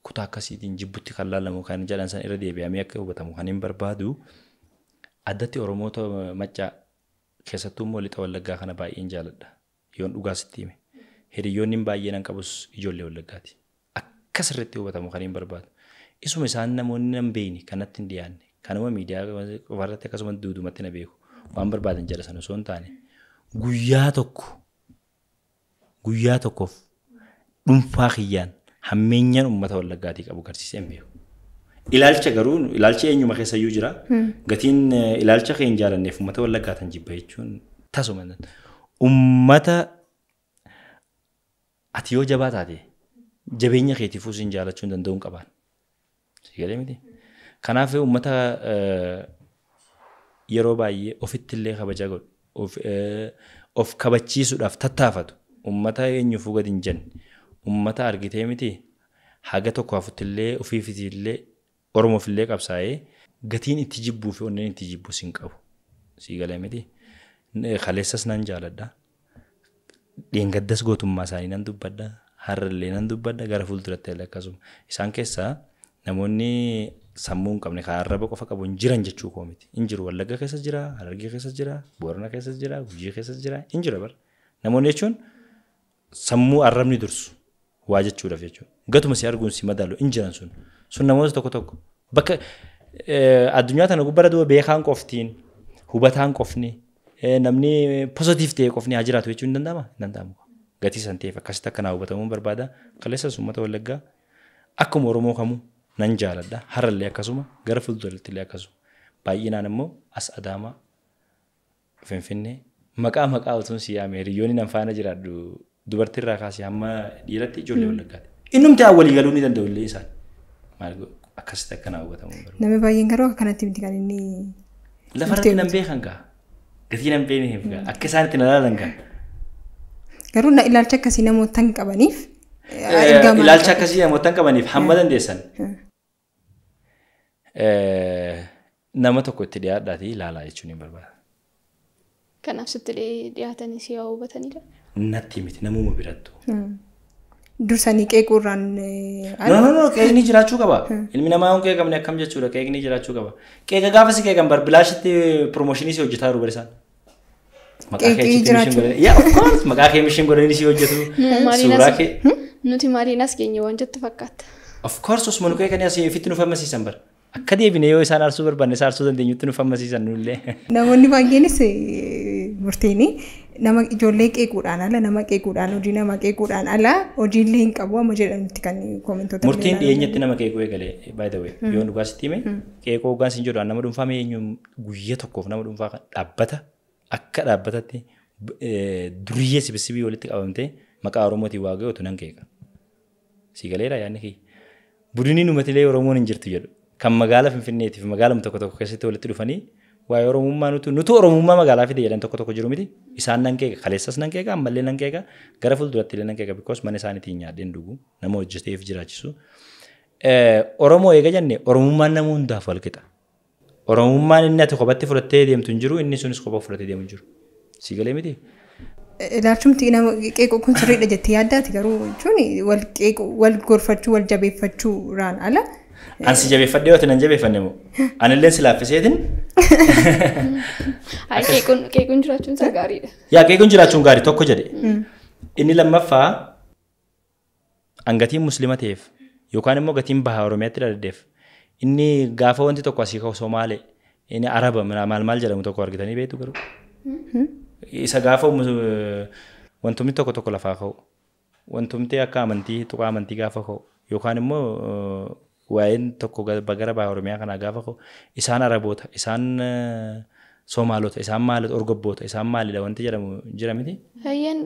kutaa akkasiitiin jibbutti kan laalamu kan jedhan san irra deebi'amee akka hubatamu kan hin barbaadu. addatti Oromoota maccaa keessattuu immoo lixa kana baay'een jaaladha. Yoon dhugaas itti hime. Hiriyyoonni baay'een an qabus ijoollee Wallaggaati. Akkas hubatamu kan hin barbaadu. Isuma isaan namoonni nan beekni kanatti hin dhiyaanne. Kanuma miidiyaa qofarratti akkasumas duudumatti na beeku. Waan barbaadan jala sana osoo hin taane. Guyyaa tokko guyyaa tokkoof dhuunfaa kiyyaan hammeenyaan uummata Wallaggaatii qabu garsiisee hin beeku. Ilaalcha garuu ilaalchi eenyuma keessayyuu jira. Hmm. Gatiin eh, ilaalcha kan hin jaalanneef uummata wallaggaataan jibba jechuun tasuma uummata ati yoo jabaa taate jabeenya keetiifuu sin jaalachuu hin danda'uun qabaan. Kanaaf uummata eh, yeroo baay'ee ofitti illee kabaja eh, of kabachiisuudhaaf tattaafatu uummata eenyuufuu gadi hin janne uummata argitee miti haga tokko hafutti illee ofiifitii illee. Oromoof illee qabsaa'ee gatiin itti jibbuu fi onneen itti jibbu siin qabu. Sii galee miti. Kaleessas nan jaaladha. Dheengaddas gootummaa isaanii nan dubbadha. Har'allee nan dubbadha. Gara fuulduratti illee akkasuma. Isaan keessaa namoonni sammuu hin qabne karaa qofa qabu hin jiran jechuu koo miti. Hin jiru Wallagga keessa jira, Harargee keessa jira, Boorana keessa jira, Gujii keessa jira, hin jira bara. Namoonni jechuun sammuu arrabni dursu waa jechuudhaaf jechuudha. Gatuma si arguun si madaalu hin jiran sun. Sun namoota tokko tokko. Bakka addunyaa tana gubbara duuba beekaan qoftiin hubataan qofni namni pozitiif ta'e qofni haa jiraatu jechuun hin danda'ama? Hin danda'amu. Gatii san ta'eef akkasitti akkanaa hubatamuun barbaada. Qaleessas uummata Wallaggaa akkuma Oromoo kamuu nan jaaladha. Harallee akkasuma gara fuulduraatti illee akkasuma. Baay'inaan immoo as Adaamaa Finfinnee maqaa maqaa utuun si yaamee hiriyoonni nan faana jiraadhu dubartiirraa kaasee hamma dhiiratti ijoollee Wallaggaati. innumti haa walii galuu ni danda'u illee isaan akkasitti akkana hawwatamu. Nama baay'een garuu akkanatti miti kan inni. Lafa irratti nan beekan gaa gatii nan beekan gaa akka isaan itti gaa. Garuu ilaalcha akkasii namoota hin qabaniif. Eh, eh, ilaalcha akkasii namoota qabaniif eh, hamma dandeessan. Nama tokko itti dhiyaadhaati ilaalaa jechuun barbaada. Kanaaf sitti dhiyaatanii Natti miti namuma birattu. Hmm. Dursanii qeequurraan. Eh, Noonoo qeeqni jiraachuu qaba. Ilmi namaa yoo qeeqamne akkam jechuudha qeeqni jiraachuu qaba. Qeeqa gaafa si qeeqan barbilaashitti piroomooshinii si hojjetaa jiru bariisaan. Qeeqni jiraachuu. Maqaa kee mishiin godhanii si hojjetu. Suuraa kee. Hmm? Nuti maaliin as geenye waan jettu fakkaata. Of course osuma nu qeeqanii asii ofitti nu fammasiisan bara. Akka deebine yoo isaan aarsuu barbaanne isaan aarsuu dandeenyutti nu fammasiisan nullee. Namoonni baay'eenis eh, murtiini. nama ijoollee qeequudhaan ala nama qeequudhaan hojii nama qeequudhaan ala hojiillee hin qabu amma jedhamutti kan komentoota. Murtiin dhiyeenyatti nama qeequu eegale by the way hmm. yoo dhugaas itti hime qeequu dhugaas hin jedhu nama dhuunfaa eenyuun guyya tokkoof nama dhuunfaa dhaabbata akka dhaabbatatti e, duriyyee sibisibii walitti qabamtee maqaa Oromootiin waa ga'ootu nan qeeqa. Siigaleedha yaadni kiyya. Budiniin uummatilee Oromoon hin jirtu jedhu kan magaala Finfinneetiif magaaluma tokko tokko keessatti walitti dhufanii waa'ee Oromummaa nuti nuti Oromummaa magaalaa fide jedhan tokko tokko jiru miti isaan nan qeeqa kaleessas nan qeeqa ammallee nan qeeqa gara fuulduratti illee nan qeeqa bikoos mana isaaniitiin nyaadheen dhugu nama hojjeteef jiraachisu. Eh, Oromoo eega jenne Oromummaan nama hundaaf wal qixa. Oromummaan inni ati kophaatti fudhattee deemtu hin jiru inni sunis kophaa fudhattee deemu hin jiru. Si galee miti. Ilaalchumti eh, eh, nama qeeqoo kun sirriidha jettee yaaddaati garuu jechuun wal gorfachuu wal jabeeffachuuraan ala. Eh. An si jabeeffadhee yootiin an jabeeffanne moo? Anilleen si laaffiseetiin. Qeequun jiraachuun isaa gaariidha. Yaa jiraachuun gaarii tokko jedhe. Mm. Inni lammaffaa hangatiin musliima ta'eef yookaan immoo gatiin baha Oromiyaatti inni gaafa wanti tokko asii kaa'u Somaalee inni Araba maal maal jedhamu tokko argitanii beektu garuu. Mm-hmm. Isa gaafa wantoonni tokko tokko lafaa ka'u wantoonni akka amantii tuqaa amantii gaafa ka'u yookaan immoo. waa'een tokko gara baha oromiyaa kanaa gaafa koo isaan araboota isaan somaalota isaan maalota orgobboota isaan maalidha wanti jedhamu jira miti. Hayyeen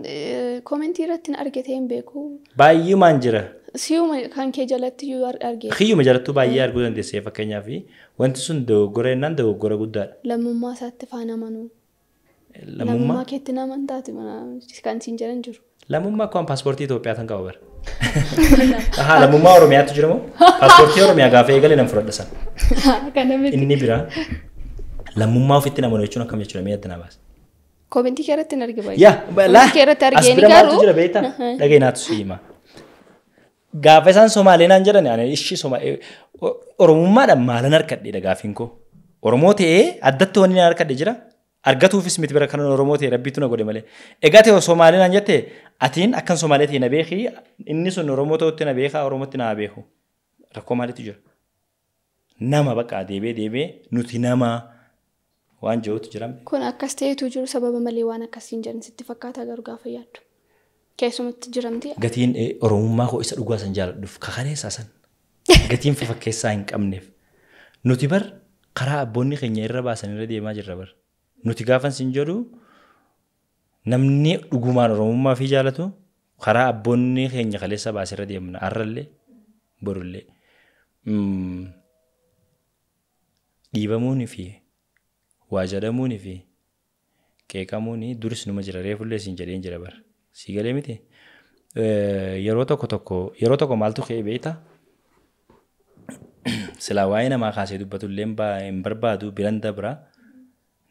koomentii irratti na argitee hin jira. Siyuma kan kee jalatti iyyuu argee. jalattuu baay'ee arguu dandeessee fakkeenyaaf wanti sun dogoggora jennaan dogoggora guddaadha. Lammummaa isaatti faana manuu. Lammummaa keetti nama hin taatu kan siin jedhan jiru. ለሙማ እኳን ፓስፖርት ኢትዮጵያ ተንቀበበር ለሙማ ኦሮሚያ ትጅ ደሞ ፓስፖርት ኦሮሚያ ጋፈ የገለ ነንፍረደሰን እኒ ቢራ ለሙማ ውፊት ነመኖ ቹ ከሚችለ ሚያድናባስ ኮሜንቲ ከረት ነርግባይያአስብረማትጅረቤታ ደገናቱ ስይማ ማለን አርከዴ ደጋፊንኮ ኦሮሞ ቴ አደት ሆኒን አርከዴ ጅራ አርገቱ ፊስ ምትበረ ከነ ኦሮሞ ቴ ረቢቱ ነጎደ መለ ኤጋቴ ሶማሌ ጀቴ atiin akkan Somaaliitii na beekii inni sun Oromoo ta'utti na beekaa Oromootti na beeku rakkoo maaliitu jira? Nama bakka deebee deebee nuti nama waan jiruutu jira. Kun akkas ta'etu jiru sababa malee waan akkasiin jiran sitti fakkaata garuu gaafa yaaddu. Keessumatti jiramti. Gatiin eh, Oromummaa koo isa dhugaa san jaaladhuuf kakaneessaa san. Gatiin fafakkeessaa hin qabneef. Nuti bar karaa abboonni keenya irra baasan irra deemaa jirra bar. Nuti gaafan sin jedhu. namni dhugumaan Oromummaa fi jaalatu karaa abboonni keenya kaleessa baasirra deemna. arale borullee mm. dhiibamuunii fi waa jedhamuunii fi jira reefullee siin jedheen jira bara. Si galee miti yeroo tokko tokko yeroo tokko maaltu kee beektaa? Silaa waa'ee namaa kaasee dubbatullee hin barbaadu biran dabra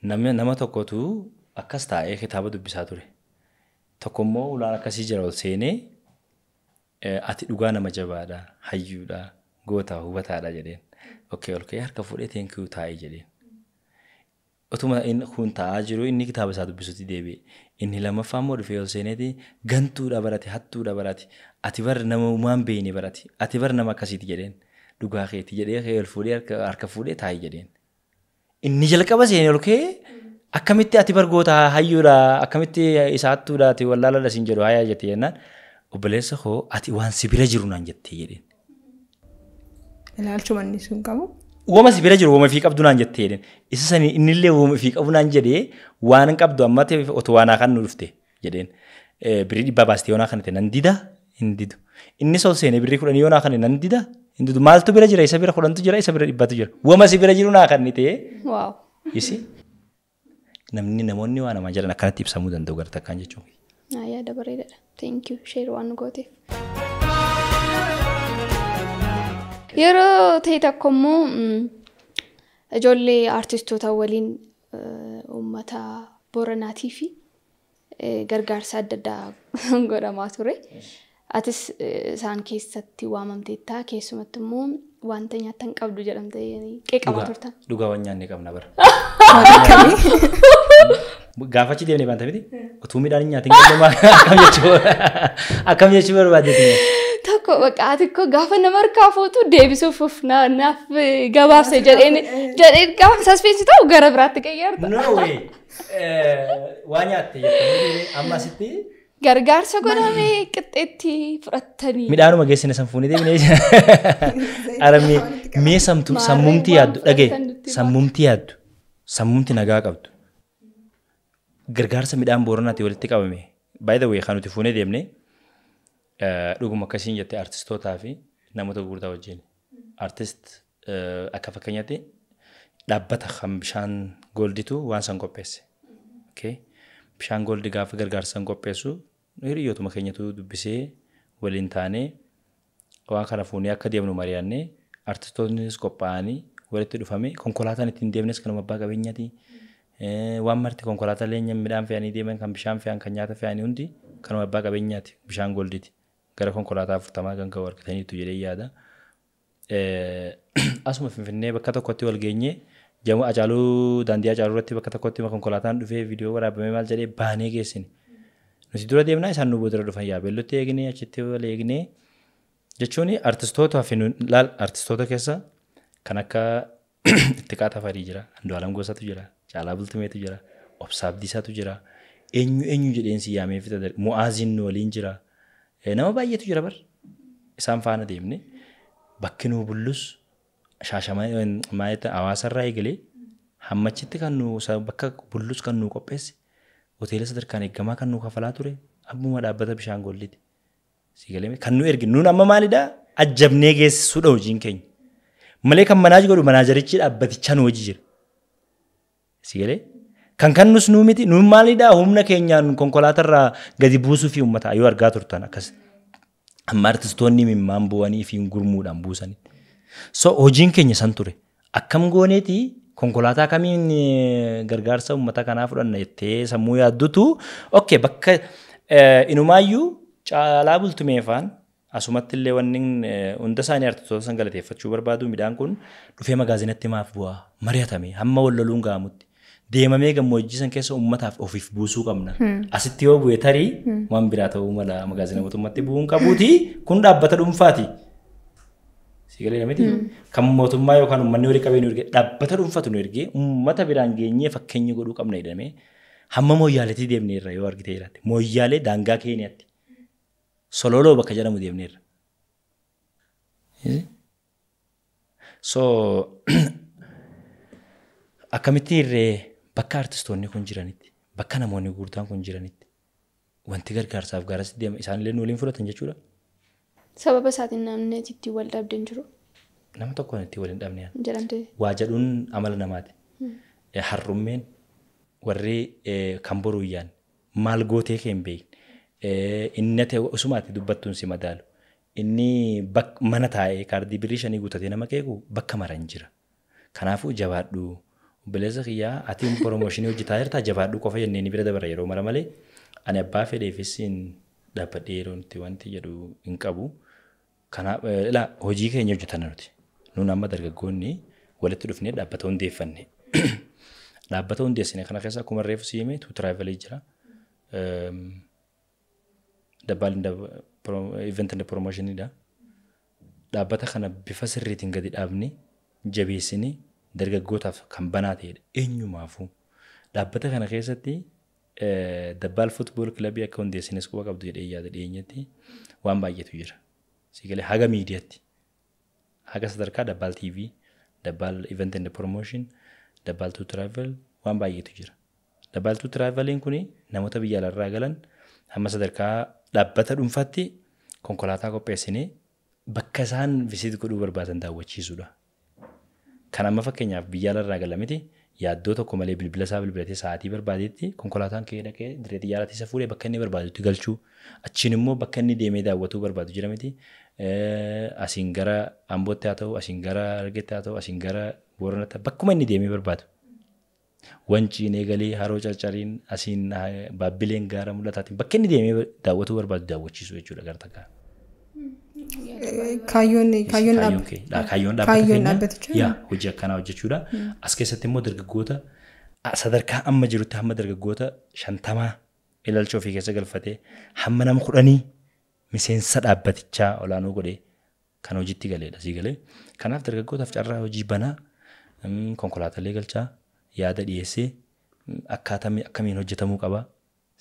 nama tokkotu akkas taa'ee kitaaba dubbisaa ture. Tokkommoo ulaan akkasii jira ol seenee ati dhugaa nama jabaadha, hayyuudha, gootaa hubataadha jedheen. Okkee ol ka'ee harka fuudhee teenkiyuu taa'ee jedheen. Otuma kun taa'aa jiru inni kitaaba isaa dubbisutti deebi'e. Inni lammaffaa immoo dhufee seeneeti gantuudha barate, hattuudha barate, ati bar nama uumaan beeyne barate, ati bar nama akkasiiti jedheen. Dhugaa keetii jedhee ol fuudhee harka fuudhee taa'ee jedheen. Inni jalqaba seenee ol ka'ee. akkamitti ati bargoota hayyuudha akkamitti isaattuudha ati wallaaladha siin jedhu hayaa jette jennaan obboleessa koo ati waan sibira jiru naan jette jedheen. sun qabu. sibira jiru qabdu naan jette jedheen isa sanii innillee uuma ifii qabu naan jedhee waan qabdu ammatti otoo waanaa kan nu dhufte jedheen eh, birrii dhibbaa baastee yoonaa kan ta'e nan dida hin didu innis ol seenee birrii hin didu maaltu bira jira isa bira kudhantu jira isa bira dhibbaatu jira sibira jiru naa Isii. namni namoonni waa namaa jiran akkanatti ibsamuu danda'u garta akkaan jechuudha. Yaada bareedaadha. Thank you. Sheer waan nu gooteef. Yeroo ta'e tokko immoo mm, ijoollee aartistootaa waliin eh, uummata Boranaatii fi eh, gargaarsa adda addaa godhamaa ture. Atis eh, isaan keessatti waamamteettaa keessumattu immoo wanta nyaatan qabdu jedhamte qeeqamaa turtan. Dhugaa waan nyaanne qabna bara. Gaafachi deemnee baanta miti utuu midhaan nyaatiin akkam jechuu akkam jechuu barbaaddeetii. Tokko baqaa koo gaafa nama harkaa fuutu deebisuuf of naaf gabaabse jedheen jedheen ta'u gara biraatti qayyarta. Waa nyaatte amma asitti. Gargaarsa godhamee qixxeetti fudhattanii. Midhaanuma geessine sanfuunii deebiinee. Ara samtu sammumti yaaddu dhagee sammumti yaaddu sammumti nagaa qabdu. Gargaarsa midhaan booranaati walitti qabame. By the way kan nuti fuunee deemne eh, dhuguma akkasiin jette artistootaa fi namoota gurgurtaa wajjin. Artist eh, akka fakkeenyaatti dhaabbata kan bishaan golditu waan san qopheesse. bishaan gooldii gaafa gargaarsan qopheessu hiriyyoota makeenyatu dubbisee waliin taanee waan kana fuunee akka deemnu mari'annee artistoonnis qophaa'anii walitti dhufame konkolaataan ittiin deemnes kanuma abbaa qabeenyaati. Waan marti konkolaataa leenya midhaan fe'anii deeman kan bishaan fe'an kan nyaata fe'anii hundi kanuma abbaa qabeenyaati bishaan goldiiti gara konkolaataa furtamaa kan ga'u argataniitu jedhee yaada. Asuma finfinnee bakka tokkotti wal geenyee. Jamoo Acaaluu daandii Acaaluu irratti bakka tokkotti konkolaataan dhufee viidiyoo waraabamee maal jedhee baanee geessine. Nuti dura deemnaa isaan nu boodara dhufan yaa beellotti eegnee achitti wal eegnee jechuun artistoota fi laal artistoota keessa kan akka Ittiqaa Tafarii jira, jira, jira, jira, eenyu eenyu jedheensi yaamee Mu'aaziin nu waliin jira, eh, nama baay'eetu jira bar isaan faana deemne bakki nuu bullus. shaashamanee maayita hawaasarraa eegalee hammachitti kan nu bakka bullus kan nu qopheesse hoteela sadarkaan eeggamaa kan nu kafalaa ture abbuma dhaabbata bishaan golliiti. Siigalee kan nu erginu nuun amma maalidhaa ajjabnee geessisuu dha hojiin keenya. Malee kan manaaji godhu manaajarichi dhaabbatichaan hojii jira. Siigalee kan kannus nuu miti nuun maalidhaa humna keenyaan konkolaatarraa gadi buusuu fi uummata yoo argaa turtan akkasitti. Amma artistoonni mimmaan bu'anii fi gurmuudhaan buusanii. So hojiin keenya san ture. Akkam gooneeti konkolaataa kamiin eh, gargaarsa uummata kanaa fudhanna jettee sammuu yaaddutu okay, bakka eh, inumaayyuu caalaa bultumeefaan asumatti illee wanni eh, hunda isaanii artistootaa san galateeffachuu barbaadu midhaan kun dhufee magaazinatti maaf bu'aa mari'atame hamma walloluun ga'amutti. Deemamee gammoojjii san keessa uummataaf ofiif buusuu qabna. Hmm. Asitti yoo bu'e tarii hmm. waan biraa ta'uu mala magaazina mootummaatti bu'uun qabuuti kun dhaabbata dhuunfaati. Siigalee namiti hmm. kan mootummaa yookaan uummanni walii qabee nu ergee dhaabbata dhuunfatu nu ergee uummata biraan geenyee fakkeenya godhuu qabna jedhamee hamma mooyyaaleetti deemnee irra yoo argite jiraate mooyyaalee daangaa keenyatti sololoo bakka jedhamu deemnee irra. So akkamitti irree bakka artistoonni kun jiranitti bakka namoonni gurgurtaan kun jiranitti wanti gargaarsaaf gaaras deema isaanillee nu waliin fudhatan jechuudha. Sababa isaatiin namni itti wal dhabdeen jiru. Nama tokkoon itti wal hin Waa amala namaati. Hmm. Eh, harrummeen warri eh, kan boruu iyyaan maal gootee kee hin beekne eh, inni ta'e osumaatti si madaalu inni mana taa'ee kaardii birrii shanii guutatee nama keeku bakka maran jira. Kanaafuu jabaadhu obboleessa kiyyaa hojjetaa qofa jennee ni bira dabara yeroo mara malee ani abbaa fedheefis dhaabadhee yeroo nuti wanti jedhu hin qabu. Kanaaf hojii keenya hojjetan nuti. Nuun amma dargaggoonni walitti dhufnee dhaabbata hundeeffanne. Dhaabbata hundeessine kana keessa akkuma reefu siime tu tiraayivalii jira. Dabbaal ivent inda promooshinidha. Dhaabbata kana bifa sirriitiin gadi dhaabni jabeessini dargaggootaaf kan banaa ta'edha. Eenyumaafuu dhaabbata kana keessatti dabbaal futbool kilabii akka hundeessines quba qabdu jedhee yaada dhiyeenyatti waan baay'eetu jira. Sigalee haga miidiyaatti. Haga sadarkaa dabbaal TV, dabbaal event and promotion, dabbaal to travel waan baay'eetu jira. Dabbaal to traveliin kuni namoota biyya alaarraa galan hamma sadarkaa dhaabbata dhuunfaatti konkolaataa qopheessinee bakka isaan visiit godhuu barbaadan daawwachiisuudha. Kan amma fakkeenyaaf biyya alaarraa gala miti yaaddoo tokko malee bilbila isaa bilbilatee sa'aatii barbaadetti konkolaataan kee dhaqee diree xiyyaaraa isa fuudhee bakka inni barbaadetti galchuu achiin immoo bakka inni deemee daawwatuu barbaadu jira miti asiin gara Ambootti haa ta'u, asiin gara argetti haa ta'u, asiin gara Booranatti bakkuma inni deemee barbaadu. Wanciin eegalee haroo caccariin asiin baabbileen gaara mul'ataatiin bakka inni deemee daawwatu barbaadu daawwachiisu jechuudha gara takkaa. Kaayyoon Kaayyoon keenya hojii akkanaa hojjechuudha. As keessatti immoo dargaggoota sadarkaa amma jirutti hamma dargaggoota shantamaa ilaalcha ofii keessa galfatee hamma nama kudhanii miseensa dhaabbatichaa olaanuu godhee kan hojiitti galeedha sii galee. Kanaaf dargaggootaaf carraa hojii banaa mm, konkolaataalee galchaa yaada dhiyeessee mm, akkaataa akkamiin hojjetamuu qabaa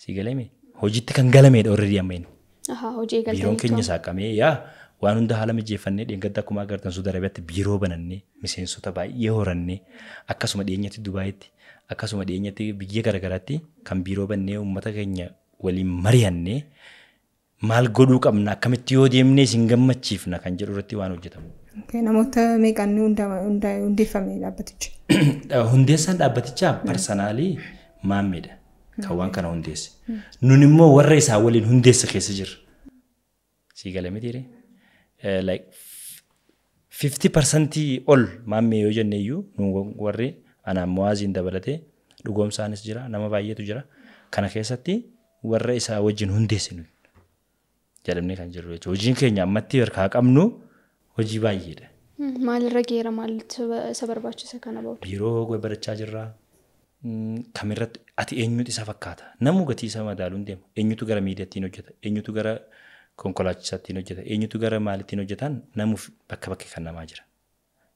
sii hojiitti kan galameedha orrii ammeen. Biiroon keenya saaqamee yaa waan hunda haala mijeeffannee akkuma banannee miseensota baay'ee horannee akkasuma dhiyeenyatti Dubaayitti akkasuma biyya garaagaraatti kan biiroo bannee uummata keenya waliin mari'annee maal godhuu qabna akkamitti yoo deemnee isin gammachiifna kan jedhu irratti waan hojjetamu. Namoota meeqaan hundeeffame äh, dhaabbaticha? Hundeessaan dhaabbatichaa parsanaalii maammeedha. Kan waan kana hundeesse. Nun immoo warra isaa waliin hundeessa keessa jirra. Sii gala mitiire. Äh, like fifty parsantii ol maammee yoo jenne iyyuu nun warri anaan muwaaziin dabalatee dhugoomsaanis jira nama baay'eetu jira. Kana keessatti warra isaa wajjin hundeessinu. jedhamnee kan jirru jechuudha. Hojiin keenya ammatti harkaa qabnu hojii baay'eedha. Maalirra geera maalitti isa barbaachisa kana ba'u? Yeroo barachaa jirra kamirratti ati eenyutu isa fakkaata? Namni gatii isaa madaalu hin deemu. Eenyutu gara miidiyaattiin hojjeta? Eenyutu gara konkolaachisaattiin hojjeta? Eenyutu gara maalittiin hojjetan namuuf bakka bakka kan namaa jira.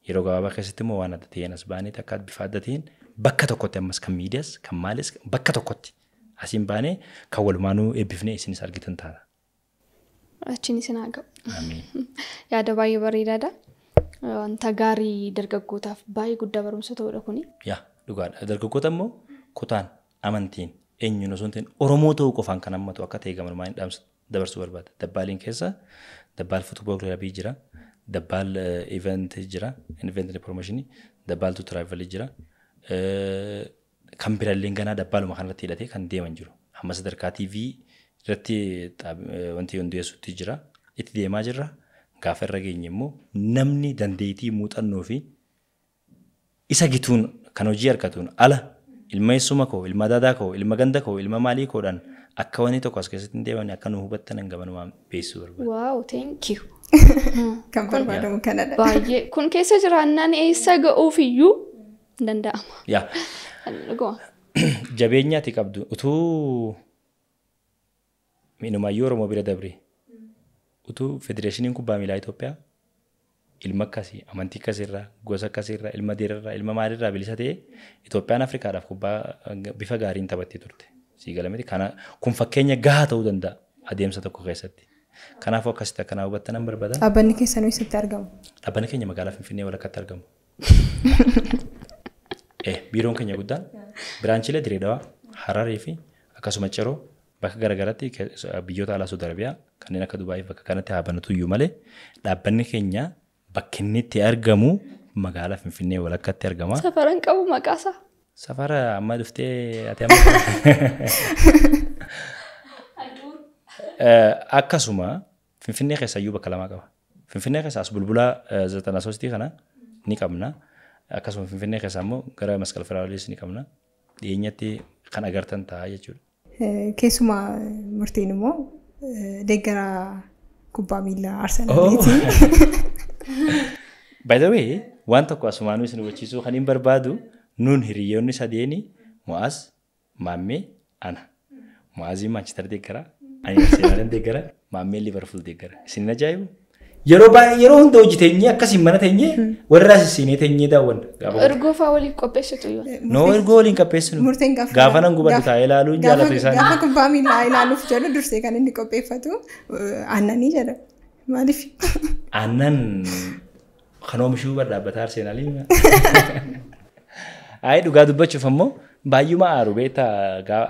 Yeroo gabaabaa keessatti immoo waan adda ta'een as baanee akka bifa adda ta'een bakka tokkotti ammas kan miidiyaas kan maaliis bakka tokkotti asiin baanee kan walumaanuu eebbifnee isinis Achiin isin haa ga'u. Yaada baay'ee bareedaadha. Wanta gaarii dargaggootaaf baay'ee guddaa barumsa ta'udha kuni. Yaa dhugaadha. Dargaggoota immoo kutaan amantiin eenyuun osoo hin Oromoo ta'uu qofaan kan hammatu akka ta'e gamarmaan dabarsuu barbaada. Dabbaaliin keessa dabbaal fuutbool kilaabii jira. Dabbaal iventii jira. Inventii promooshinii. Dabbaaltu tiraayivalii jira. Kan biraalleen ganaa dabbaaluma kanarratti hidhatee kan deeman jiru. Amma sadarkaa tv. irratti e, wanti hundeessutti jira. Itti deemaa jirra. Gaafa irra geenye immoo namni dandeettii muuxannoo fi isa gituun kan hojii harkatuun ala ilma eessuma koo, ilma daadaa koo, ilma ganda koo, ilma maalii koodhaan akka wanni tokko as keessatti hin deebiin akka nu hubattan hin gabanumaan beeksisuu barbaada. Waaw, thank Kan barbaadamu kun keessa jiraannaan eessa danda'ama. qabdu utuu. Minumaayyuu Oromoo bira dabre utuu federeeshiniin kubbaa miilaa Itoophiyaa ilma akkasii amantii akkasirraa gosa akkasirraa ilma diirarraa ilma maalirraa bilisa ta'ee Itoophiyaan Afrikaadhaaf kubbaa bifa gaariin taphattee turte. kun fakkeenya gahaa ta'uu danda'a adeemsa tokko keessatti. Kanaafuu akkasitti akkanaa hubatta nam barbaadan. Dhaabbanni keessanuu eessatti argamu? Dhaabbanni keenya magaalaa Finfinnee walakkaatti argamu. Eh, biiroon keenya guddaan Biraanchilee, Diree Dhawaa, fi akkasuma Bakka garaagaratti eh, biyyoota alaa Saawud Arabiyaa kanneen akka Dubaayii bakka kanatti haabanatu iyyuu malee dhaabbanni keenya bakki inni itti argamu magaalaa Finfinnee walakkaatti argama. Safaraan qabu maqaasaa? Safara amma dhuftee ati amma. Eh, akkasuma Finfinnee keessa iyyuu bakka lamaa qaba. Finfinnee keessa as bulbulaa eh, zatanaa soostii kana ni qabna. Akkasuma Finfinnee keessa immoo gara masqal federaaliis ni qabna. Dhiyeenyatti kan agartan ta'a jechuudha. keessumaa murtiin immoo deggara kubbaa miilaa Arsenaaliiti. Baay'ee waan tokko asumaanu isin hubachiisuu kan hin barbaadu nuun hiriyoonni sadeeni mo'aas mammee ana. Mo'aasiin maanchiistar deeggaraa, ani Arsenaalaan Isin ajaa'ibu! Yeroo baay'ee yeroo hunda hojii teenyee akkasiin mana teenyee hmm. warraas siinee teenyee daawwanna. Ergoo fa'aa waliif qopheessitu Noo eh, ergoo waliin qopheessinu. Murteen gaafa gaafa nan jaalatu Gaafa ilaaluuf dursee kan inni qopheeffatu aannanii eh, jedhama. Maaliif? Aannan kan oomishuu barraabbataa dhugaa dubbachuuf ammoo aaru beektaa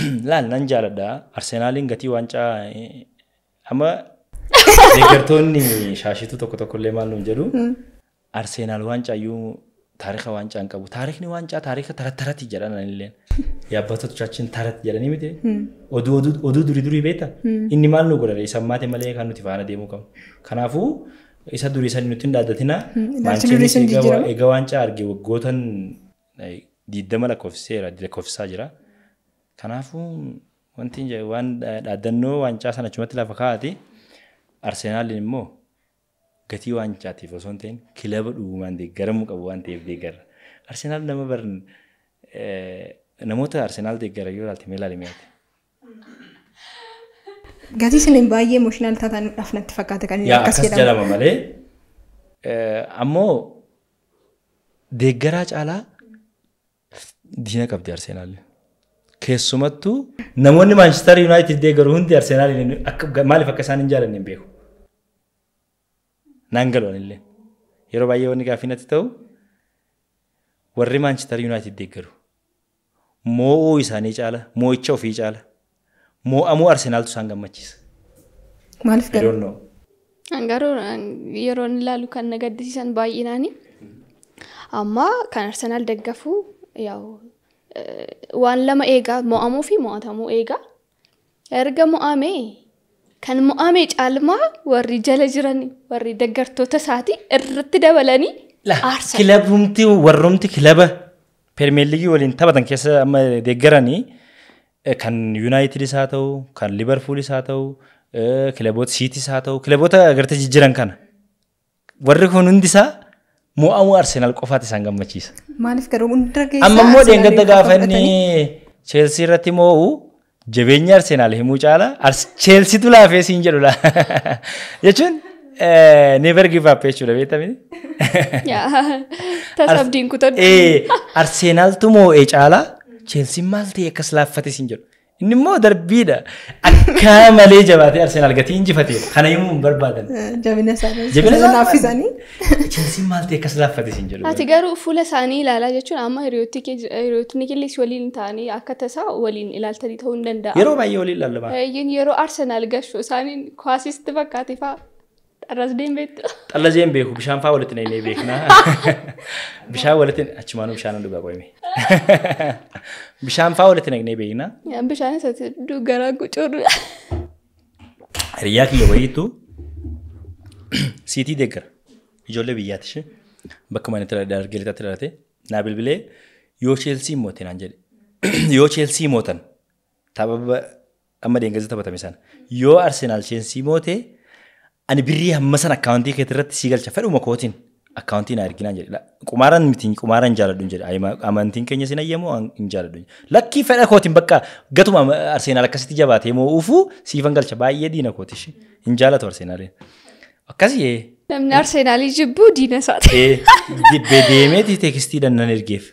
laal nan jaaladha. Arseenaaliin gatii waancaa eh, Deeggartoonni shaashitu tokko tokkollee maal nuun jedhu hmm. Arseenaal waancaayyuu taarika waancaa hin qabu. Taarikni waancaa taarika tarattarati jedhan illeen. Hmm. Yaabbatochaachin tarat jedhanii miti. Hmm. Oduu durii durii beekta. Inni maal nu godhare isaan maate malee kan nuti faana deemuu qabu. Kanaafuu isa duri san nuti hin dhaaddatina. Egaa waancaa arge waggootan eh, diddama lakkoofseera lakkoofsaa jira. Kanaafuu wanti waan dhaaddannoo waancaa sana achumatti lafa kaa'ati. Arseenaaliin immoo gatii waancaatiif osoo hin ta'in kilaba dhugumaan deeggaramuu qabu waan ta'eef deeggarra. Arseenaal nama baran eh, namoota Arseenaal deeggara yoo ilaalte mee ilaali mi'aati. Gatii siniin baay'ee emoshinaal taataanuudhaaf natti fakkaata kan inni akkas jedhama malee. Eh, ammoo deeggaraa caalaa diina qabdi Arseenaaliin. keessumattuu namoonni maanchiistar yuunaayitid deeggaru hundi arseenaaliin maaliif akka isaan hin beeku. Naan galuun yeroo baay'ee wanni gaafinatti ta'u warri maanchiistar yuunaayitid deeggaru moo'uu isaanii caala moo'icha ofii caala moo'amuu arsenaltu isaan gammachiisa. Maaliif Garuu yeroo ilaalu kan na gaddisiisan baay'inaani amma kan arsenal daggafuu yaa'u. waan lama eegaa mo'amuu fi mo'atamuu eegaa. Erga mo'ame kan mo'amee caalmaa warri jala jiran warri daggartoota isaatii irratti dabalanii Kilabumti warroomti kilaba pirmeelligii waliin taphatan keessa amma deeggaranii eh, kan Yuunaayitidis isaa ta'u kan Liibarpuulis haa eh, ta'u kilaboota Siitis haa ta'u kilaboota kana warri kun isaa mo'amuu Arsenaal qofaati isaan gammachiisa. Maaliif garuu hundarra keessaa. Amma immoo deengata gaafanni Cheelsii irratti moo'u jabeenya Arseenaal himuu caala Cheelsiitu laafee siin Jechuun eh, never give up jechuudha beektamini. Tasabdiin kutadhu. Eh, Arseenaaltu moo'ee caala Cheelsiin maal akkas laaffate jedhu. Inni darbii darbiidha. Akka malee jabaatee Arsenaal gatii injifatee kana himuu hin barbaadan. Eh, jabina isaanii. Jabina maal ta'e akkas laaffate isin jedhu. Ati garuu fuula isaanii ilaalaa jechuun amma hiriyootni waliin ta'anii akka tasaa waliin ilaaltanii ta'uu ni danda'a. Yeroo baay'ee waliin ilaalamaa. Eh, yeroo Arseenaal gashuu isaaniin kwaasisti fakkaate fa'a. ራስዴን ቤት ጠለዜን ቤኩ ብሻን ወለት ነኝ ቤክና ብሻ ወለት አቺ ማኑ ብሻን ነው ጋቆይ ነኝ ብሻን ወለት ነኝ ቤክና ያን ብሻን ሰት ዱ ገራ ቁጭር ሪያክ ይወይቱ ሲቲ ደግር ጆለ ቢያትሽ በከማን ተራዳር ገለታ ተራቴ ናብል ዮ ቼልሲ ሞተን አንጀል ዮ ቼልሲ ሞተን ታበበ አመዴን ገዝተ በተመሳና ዮ አርሴናል ቼልሲ ሞቴ ani birrii hamma sana akkaawuntii keetti irratti sii galcha fedhuma kootiin akkaawuntii na arginaa jedhe qumaaraan miti qumaaraan jaaladhu jedhe keenya sin ayyamoo hin jaaladhu lakkii fedha kootiin bakka gatuma arseenaal akkasitti jabaatee moo uufuu siifan galcha baay'ee diina hin akkasii. Namni arseenaalii jibbuu nan ergeef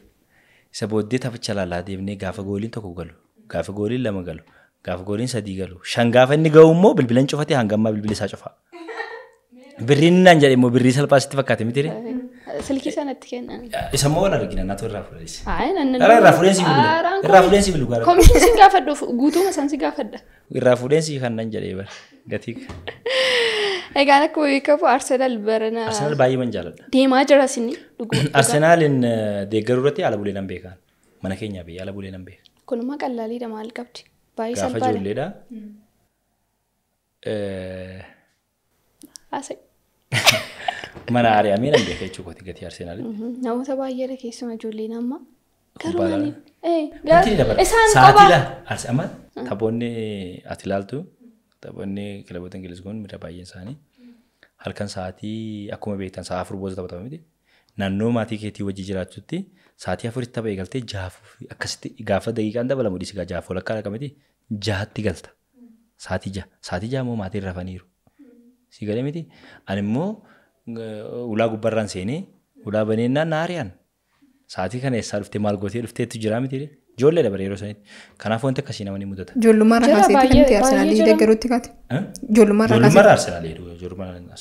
isa booddee taphicha laalaa deemnee gaafa gooliin tokko galu gaafa gooliin lama galu gaafa gooliin sadii galu shan gaafa inni bilbilan cufatee hangammaa bilbila isaa Birriinnaan jedhamu birrii salphaasitti fakkaate miti. Silkii sanatti kennan. Isa moo wal argina naatu irraa fudhadhisi. Irraa fudheen si si isaan Irraa fudheen kan jedhee Egaan akkuma beekamu Arsenaal barana. Arsenaal Deemaa jira sinni. deeggaruu irratti ala bulee beekan. Mana keenyaa biyya ala beekan. maal qabdi? Baay'ee salphaadha. Gaafa ijoolleedha. Mana aariyaa miidhaan beekaa jechuudha gatii Arseenaalitti. Namoota baay'eedha keessumaa ijoolleen amma. Garuu maaliif? Isaan qaba. Amma taphoonni ati ilaaltu kilaboota kun baay'een isaanii halkan sa'aatii akkuma beektan sa'a afur booda taphatama miti. Naannoo maatii keetii wajji jiraachutti sa'aatii afuritti tapha eegaltee jaafuuf gaafa daqiiqaan dabalamu dhiisigaa jaafuu lakkaa dhaqa miti jaatti galta. Sa'aatii Sa'aatii rafaniiru. si miti. Ani immoo ulaa gubbarraan seenee ulaa baneennaan na ari'an. Sa'aatii kana eessaa dhuftee maal gootee dhufteetu jira miti. Ijoollee dabare yeroo sanitti. Kanaaf wanti akkasii namni mudata. Ijoollummaa rakkaseetti kan ta'e arsinaalii deeggaruutti kaate. Ijoollummaa rakkaseetti. Ijoollummaa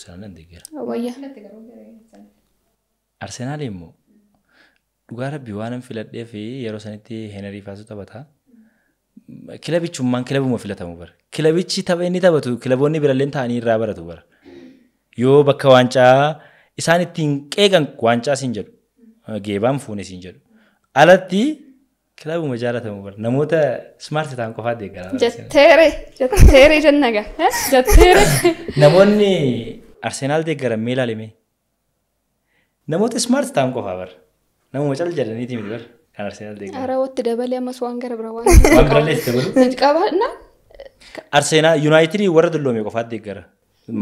arsinaalii deeggara. dhugaa rabbi waan filadhee fi yeroo sanitti heenarii faasuu kilabichummaan kilabuma filatamu bara. Kilabichi tapha inni taphatu kilaboonni birallee ta'anii irraa baratu bara. Yoo bakka waancaa isaan ittiin qeegan waancaa siin jedhu. Geebaan fuune siin jedhu. Alatti kilabuma jaalatamu bara. Namoota smart ta'an qofaa deeggaraa. Jatteere jatteere jenna gaa. Jatteere. Namoonni arsenaal deeggaran mee ilaalime. Namoota smart ta'an qofaa bara. Namuma cal jedhaniiti miti bara. kan Arseenaal deeggaree. Arawatti dabalee ammas waan gara biraa waan. Waan biraallee itti dabalu. Qabaa Arseenaa Yuunaayitidii warra dulloome qofaatti deeggara.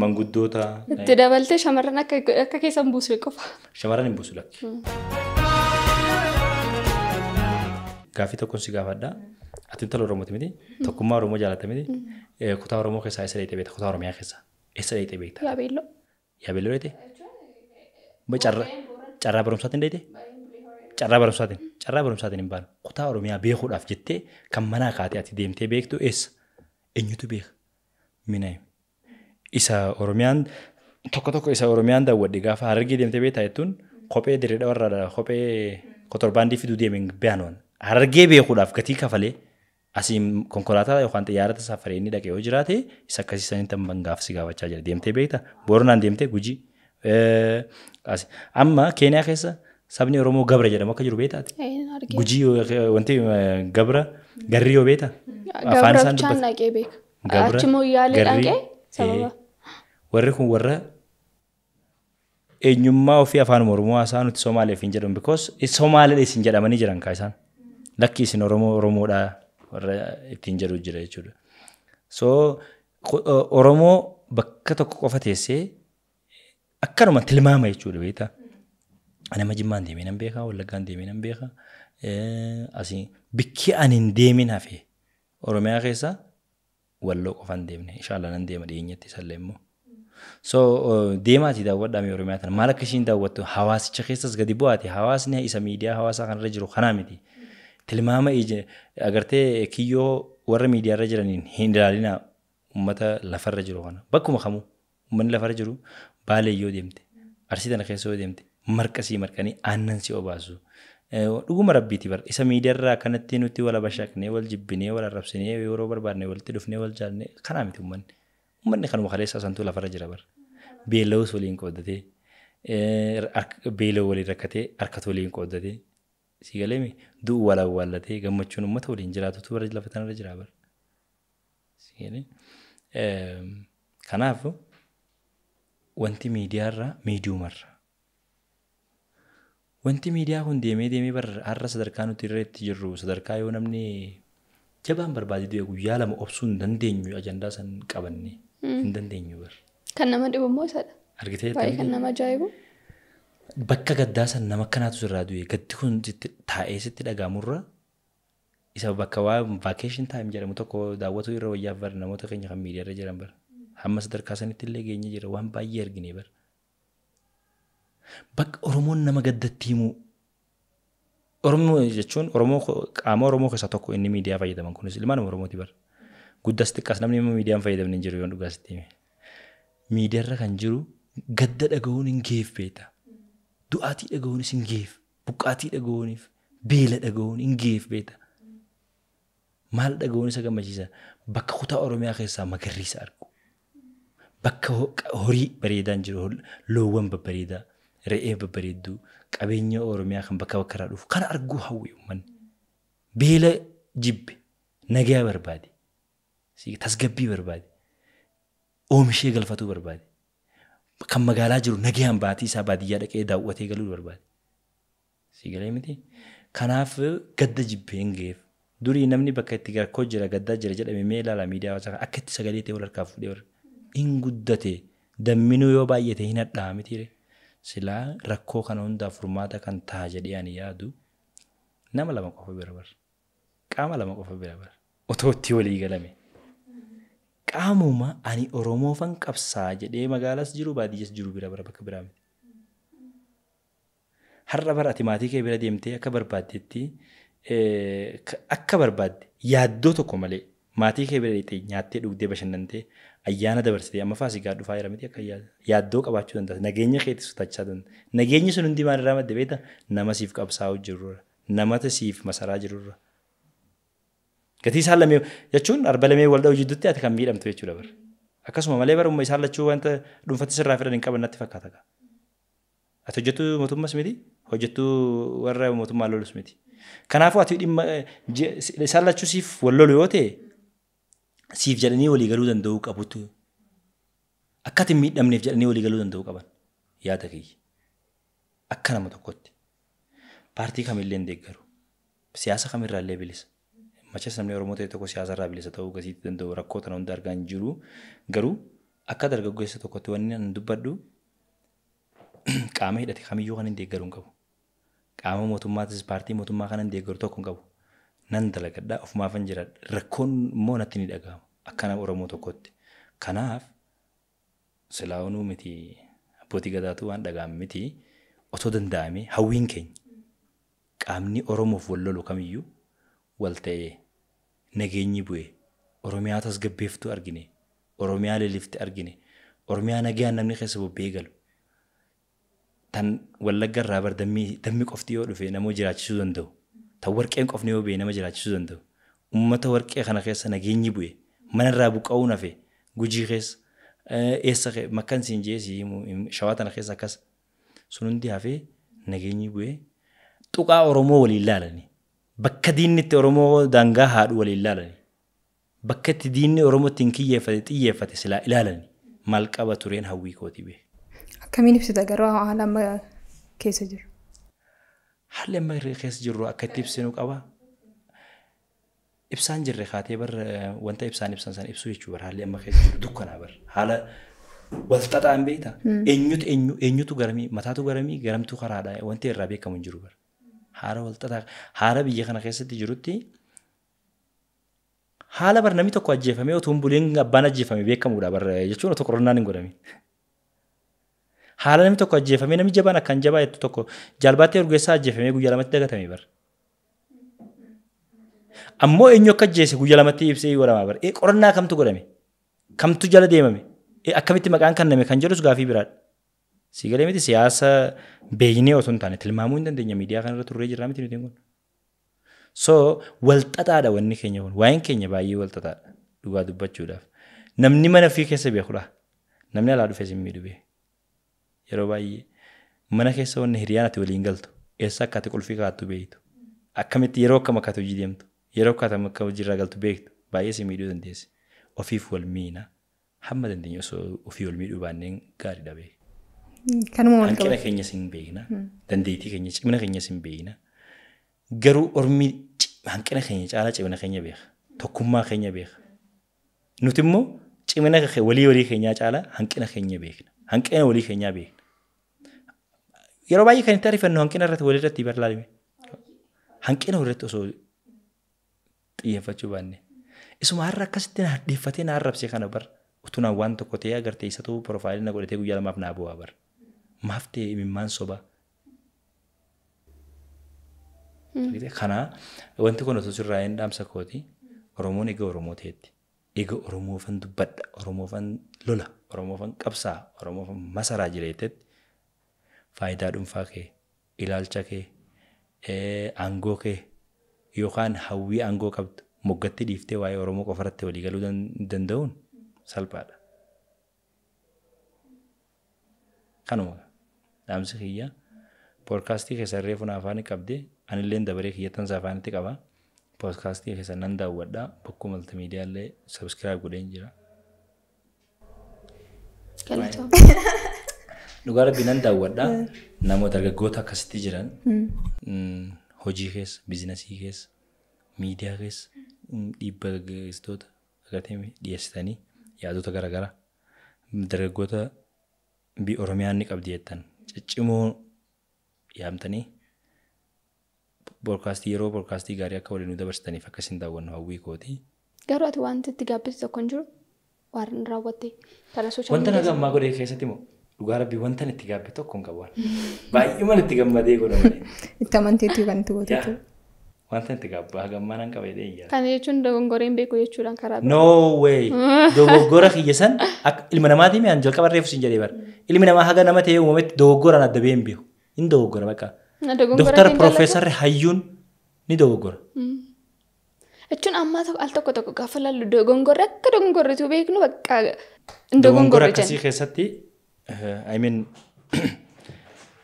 Manguddoota. Itti dabaltee shamarran akka keessa hin buusne qofa. Shamarran hin buusu lakki. Gaaffii tokkoon si gaafadha. Ati intala Oromooti miti. Tokkummaa Oromoo jaalata miti. Kutaa Oromoo keessaa eessa dheedhee beekta? Kutaa Oromiyaa keessaa eessa dheedhee beekta? Yaabeelloo. Yaabeelloo dheedhee? Carraa barumsaatiin dheedhee? Carraa barumsaatiin carraa barumsaatiin hin baanu kutaa Oromiyaa beekuudhaaf jettee kan manaa kaatee ati deemtee beektu eessa? Eenyutu beeka? Mina isa Oromiyaan tokko tokko isa Oromiyaan daawwadhe gaafa harargee deemtee beektaa jettuun kophee dirree warra kophee kotorbaandii fiduu deemeen biyaan harargee beekuudhaaf gatii kafalee asiin konkolaataa yoo jiraate isa akkasii saniin tan gaafsi gaafachaa jira deemtee beektaa boronaan deemtee gujii. Amma Keeniyaa keessa sabni Oromoo gabra jedhamu akka jiru beektaati. Gujii eh, wanti eh, gabra garri yoo beekta. Gabra bichaan dhaqee eh, kun warra eenyummaa ofii afaan Oromoo haasa'aa nuti Somaaliif hin jedhamu because Somaaliidha isin jedhamanii jiran kaa isaan. Lakki Oromoo Oromoodhaa warra ittiin jedhu jira jechuudha. So Oromoo bakka tokko qofa teessee akkanuma tilmaama jechuudha Nama Jimmaan deemee nan beekaa, Wallaggaan deemee nan beekaa. Eh, Asii bikki ani hin deemin hafe Oromiyaa keessaa walloo qofaan deemne. Inshaallah nan deema dhiyeenyatti isallee immoo. So eh, deemaatii daawwadhaa mee Oromiyaa tana maal akka ishiin daawwattu hawaasicha keessas gadi bu'aati. Hawaasni isa miidiyaa hawaasaa kanarra jiru kanaa miti. Tilmaama agartee kiyyoo warra miidiyaarra jiraniin hin ilaalinaa uummata lafarra jiru kana. Bakkuma kamuu uummanni lafarra jiru baaleeyyoo deemte. Arsii tana keessa yoo deemte. marqa sii marqanii aannan si obaasu. Eh, dhuguma rabbiiti bara isa miidiyaarraa kanatti nuti wal abashaaqnee wal jibbinee wal arrabsinee yeroo barbaadne walitti dhufnee wal jaalne kanaa miti uummanni. Uummanni kanuma kaleessa santuu lafarra jira bara. Beela'uus waliin qooddatee eh, beela'uu waliin rakkatee waliin si du'u wal gammachuun uummata waliin jiraatutu bara lafa kanarra jira bara. Si galeemi. Eh, Kanaaf wanti miidiyaarraa miidiyyumarra. Wanti miidiyaa kun deemee deemee har'a sadarkaa nuti irra jirru sadarkaa yoo namne jabaan barbaade du'e guyyaa lama obsuu hin dandeenyu ajandaa san qabanne hmm. hin dandeenyu bar. Kan nama dhibu immoo isadha. Argitee baay'ee kan nama ajaa'ibu. Bakka gaddaa nama akkanaatu sirraa du'e gaddi kun taa'ee sitti dhagaamurra isa bakka waan vaakeeshin taa'im jedhamu tokko daawwatu irra wayyaaf bara namoota keenya kan miidiyaa irra jiran bara. Hamma sadarkaa sanitti illee geenye jira waan baay'ee argine bara. bakka Oromoon nama gaddatti himu. Oromoo jechuun Oromoo qaama Oromoo keessaa tokko inni miidiyaa fayyadaman kunis ilmaan Oromooti bara. Guddas xiqqaas namni immoo miidiyaan fayyadamni hin jiru yoo dhugaas ta'e. Miidiyaarra kan jiru gadda dhaga'uun hin geeffeeta. Du'aatii dhaga'uunis hin geef. Buqqaatii dhaga'uuniif beela dhaga'uun hin geeffeeta. Maal dhaga'uun isa gammachiisa? Bakka kutaa Oromiyaa keessaa magariisa argu. Bakka horii bareedaan jiru loowwan babbareedaa. re'ee babbareedduu qabeenya Oromiyaa kan bakka bakka irraa dhufu kana arguu hawwi uummanni. Beela jibbe nagaa barbaade tasgabbii omishee oomishee galfatuu barbaade kan magaalaa jiru nagaan baatii isaa baadiyyaa dhaqee daawwatee galuu barbaade. Sigalee kanaaf gadda jibbeen ga'eef durii namni bakka itti jira gaddaa jira jedhame mee ilaala miidiyaa akka itti ta'e fuudhee hin damminuu yoo baay'ate hin silaa rakkoo kana hundaa furmaata kan ta'a jedhee ani yaadu nama lama qofa bira bara. Qaama lama qofa bira bara. Otoo itti walii galame. Qaamuma ani Oromoofan qabsaa jedhee magaalas jiru baadiyyaas jiru bira bara bakka biraa miti. Har'a bara maatii kee bira deemtee akka barbaaddetti akka barbaadde yaaddoo tokko malee maatii kee bira deemtee nyaattee dhugdee bashannantee ayyaana dabarsitee amma faasikaa dhufaa jira miti akka yaaddoo qabaachuu danda'a. Nageenya keetti sutachaa danda'a. Nageenyi sun hundi maal madde beektaa? Nama siif qabsaa'uu jirurra. Namata siif masaraa jirurra. Gatii isaan lamee jechuun arba lamee wal dha'u jidduutti ati kan miidhamtu jechuudha bara. Akkasuma malee barummaa isaan lachuu wanta hin fakkaata. Ati miti warra mootummaa miti. Kanaafuu siif wal lolu yoo ta'e siif jedhanii walii galuu danda'uu qabutu akka itti miidhamneef jedhanii walii galuu danda'uu qaban yaada kiyya. Akka nama tokkotti paartii kamillee siyaasa kamirraallee bilisa. Machas namni Oromoo ta'e tokko bilisa ta'uu gasiitti danda'u rakkoo tana hunda argaa hin jiru garuu akka dargaggeessa tokkotti wanni nan qaama hidhate kamiyyuu kan hin deeggaru qabu. Qaama mootummaatis paartii mootummaa hin deeggaru tokko hin qabu. Nan dalagadhaa ofumaafan jira rakkoon immoo natti ni akkana Oromoo tokkotti. Kanaaf silaa'oonuu miti abbootii gadaatuu waan dhaga'an miti otoo danda'amee hawwiin keenya qaamni Oromoof wal lolu kamiyyuu wal ta'ee nageenyi bu'e Oromiyaa tasgabbeeftuu argine Oromiyaa lelifte argine Oromiyaa nagaan namni keessa bobba'ee galu tan wallagga irraa bar dammi qofti yoo dhufe nama jiraachisuu danda'u tan warqeen qofni yoo ba'e nama jiraachisuu danda'u ummata warqee kana keessa nageenyi bu'e. manarraa buqqa'uu nafe gujii keessa eh, eessa makkan siin jeesi shawaa tana keessa akkas sun hundi hafee nageenyi bu'e tuqaa Oromoo waliin laalanii bakka diinni itti Oromoo daangaa haadhu waliin laalanii bakka itti diinni Oromoo ittiin kiyyeeffate xiyyeeffate silaa ilaalanii maal qaba tureen hawwii kootii bee. Akkamiin ibsita garuu haala amma keessa jiru? Haalli amma keessa jirru akka itti ibsinu qabaa? ibsaan jirre kaatee bar wanta ibsaan ibsan sana ibsuu jechuu bara haalli amma keessa jiru dukkanaa bar haala wal xaxaan beekta eenyutu eenyu eenyutu garamii mataatu garamii garamtuu karaadha wanti irraa beekamu hin jiru bar haala wal xaxaa haala biyya kana keessatti jirutti haala bar namni tokko ajjeefamee otoo buleen abbaan ajjeefame beekamuudha bar jechuun otoo qorannaan hin godhame. Haala namni tokko ajjeefamee namni jabaan akkan jabaa jettu tokko jaalbaatti ergeessaa ajjeefamee guyyaa lamatti dagatame bara. ammoo eenyu akka ajjeese guyyaa lamatti ibsee waramaa bara. Qorannaa kamtu godhame? Kamtu jala deemame? Akkamitti maqaan kanname kan jedhus gaafii biraadha. Siigalee miti siyaasa beeynee osoo hin taane tilmaamuu hin dandeenya miidiyaa kanarra turree jirraa miti nuti kun. So walxaxaadha wanni keenya kun waa'een keenya baay'ee walxaxaadha dhugaa dubbachuudhaaf. Namni mana ofii keessa beekudha. Namni alaa dhufes hin miidhu beeku. Yeroo baay'ee mana keessa wanni hiriyaan ati waliin galtu eessa akka ati qulfii kaa'attu beektu akkamitti yeroo akkam akka ati hojii deemtu yeroo kaatama kaba galtu beektu miidhuu dandeessi. Ofiif wal miina hamma a osoo ofii wal miidhuu baanneen gaarii dhabee. Kanuma wal qabu. Hanqina hin beekna. Dandeettii keenya cimina hin beekna. Garuu ormi hanqina keenya caalaa cimina keenya beeka. Tokkummaa keenya beeka. Nuti immoo cimina walii walii keenyaa caalaa hanqina keenya beekna. Hanqina walii keenyaa beekna. Yeroo baay'ee kan itti ariifannu hanqina irratti xiyyeeffachuu baanne. Isuma har'a akkasitti na dhiiffatee na harrabse kana bara. Utunaan waan tokko ta'ee agartee isa ta'uu piroofaayilii na godhatee guyyaa lamaaf naa bu'aa bara. Maaf ta'e imimmaan sobaa. Hmm. Kanaa wanti kun osoo sirraa hin dhaamsa kooti. Oromoon egaa Oromoo ta'etti. Egaa Oromoofan dubbadha, Oromoofan lola, Oromoofan qabsaa, Oromoofan masaraa jireetetti faayidaa dhuunfaa kee, ilaalcha kee, aangoo kee yookaan hawwii aangoo qabdu moggattee dhiiftee waa'ee Oromoo qofarratti waliigaluu danda'uun salphaadha. Kanuma dhaamsi kiyya poodkaastii keessa irree funaa afaanii qabdee anillee dabaree kiyyattansa afaanitti qaba. Poodkaastii keessa nan daawwadha bokkuu maltimiidiyaa illee sabskiraayib godheen jira. Dhugaa rabbi nan daawwadha namoota dargaggoota akkasitti jiran. hojii keessa, bizinasii keessa, miidiyaa keessa dhiibba gaggeessitoota agartee dhiyeessitanii yaadota garaagaraa dargaggoota Oromiyaan ni qabdi jettan ciccimoo yaamtanii boorkaastii yeroo boorkaastii gaarii akka waliin nu dabarsitaniif akkasiin isin hawwii kooti. Garuu ati wanti itti gaabbise tokko hin jiru waan raawwatte. Wanta na godhee keessatti moo Dhugaa rabbii wanta itti gaabbe tokko hin qabu. Baay'eeman itti gammadee godhamee. Itti amanteetii kan itti gootetu. Wanta itti gaabbe hagammaan Kana jechuun beeku jechuudhaan karaa No way! Dogoggora kiyya san ilma jedhee bara. Ilmi namaa haga nama ta'ee uumametti dogoggoraan adda ba'ee hin beeku. Inni dogoggora bakka. Doktara Piroofeesarri Hayyuun ni dogoggora. Mm. Jechuun ammaa al tokko tokko gaafa laallu dogongorri akka beeknu bakka Uh, I mean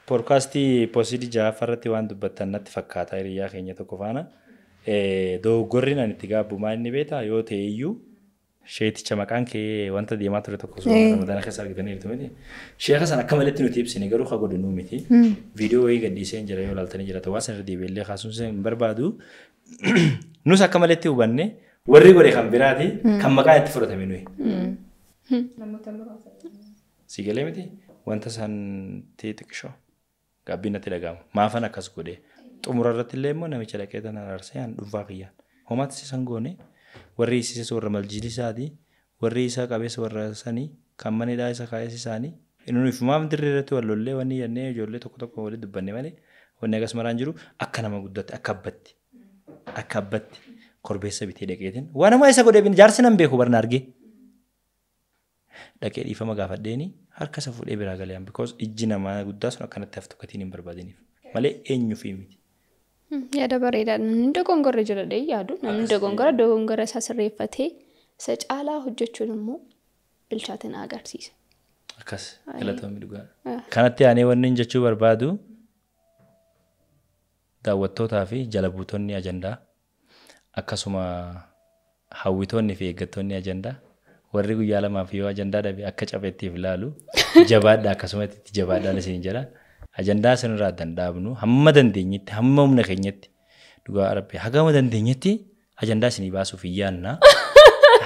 poorkaastii poostii ja'affaarratti waan dubbattan natti fakkaata hiriyaa keenya tokko faana. Eh, Dogoggorri ani itti gaabbu maal inni yoo ta'e iyyuu sheeticha kee wanta deemaa ture tokko suuraa akka isaa argitaniirtu miti. akka malatti nuti ibsine garuu haa godhinu miti. Hmm. Viidiyoo wayii gadhiisee jira yoo ilaaltanii jira ta'uu asirra deebiillee kaasumsa hin barbaadu. Nus akka malatti hubanne warri godhe kan biraati hmm. kan maqaan itti fudhatame nuyi. Hmm. si galee miti wanta ta'e xiqqishoo gaabbiinatti dhagahamu Maafan akkas godhee xumura irratti illee immoo namicha dhaqee tan araarsee aan dhuunfaa kiyyaan. Homaatti san goone warri isiises warra maljilisaati warri isaa qabeessa warra sanii kan manidhaa isa kaayes isaanii inni ifumaaf dirree irratti wallollee wanni yennee ijoollee tokko tokko walitti dubbanne malee wanni akkas maraan jiru akka nama guddatti akka abbatti akka abbatti korbeessa bitee dhaqeetiin waan isa godhee bin jaarsi nan beeku barna argee. dhaqee dhiifama gaafadheen harka isa fuudhee biraa galee because ijji namaa guddaa sun akkanatti haftu katiin hin barbaadaniif malee eenyu fi miti. Hmm, yaada bareedaa namni dogongora jira dhee yaadu namni ah, dogongora dogongora isaa sirreeffatee isa caalaa hojjechuun immoo bilchaatiin agarsiisa. Ah. kanatti aanee wanni jechuu barbaadu daawwattootaa fi jalabuutonni ajandaa akkasuma hawwitoonni fi eeggattoonni ajandaa. warri guyyaa lamaaf yoo ajandaa dhabe akka capheettiif ilaalu jabaadha akkasumas itti jabaadhaan isin jedha. Ajandaa isinirraa dandhaabnu hamma dandeenyetti hamma humna keenyatti dhugaa arabbee hagama dandeenyetti ajandaa isinii baasuuf iyyaanna.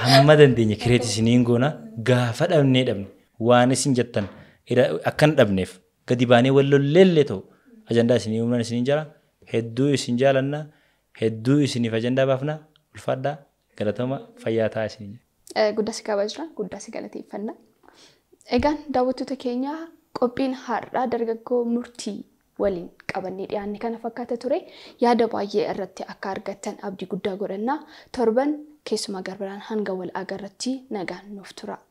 Hamma dandeenye kireeti goona gaafa dhabnee dhabne waan isin jettan akkan dhabneef gadi baanee wallolleellee ta'u ajandaa isinii humnaan isiniin jira hedduu isin jaalanna hedduu isiniif ajandaa baafna ulfaadhaa galatama fayyaa ta'a guddaa si qabaa Guddaa si galateeffanna. Egaan daawwattoota keenya qophiin har'aa dargaggoo murtii waliin qabannee dhiyaanne kana fakkaata ture. Yaada baay'ee irratti akka argattan abdii guddaa godhanna. Torban keessumaa garbiraan hanga wal irratti nagaan nuuf tura.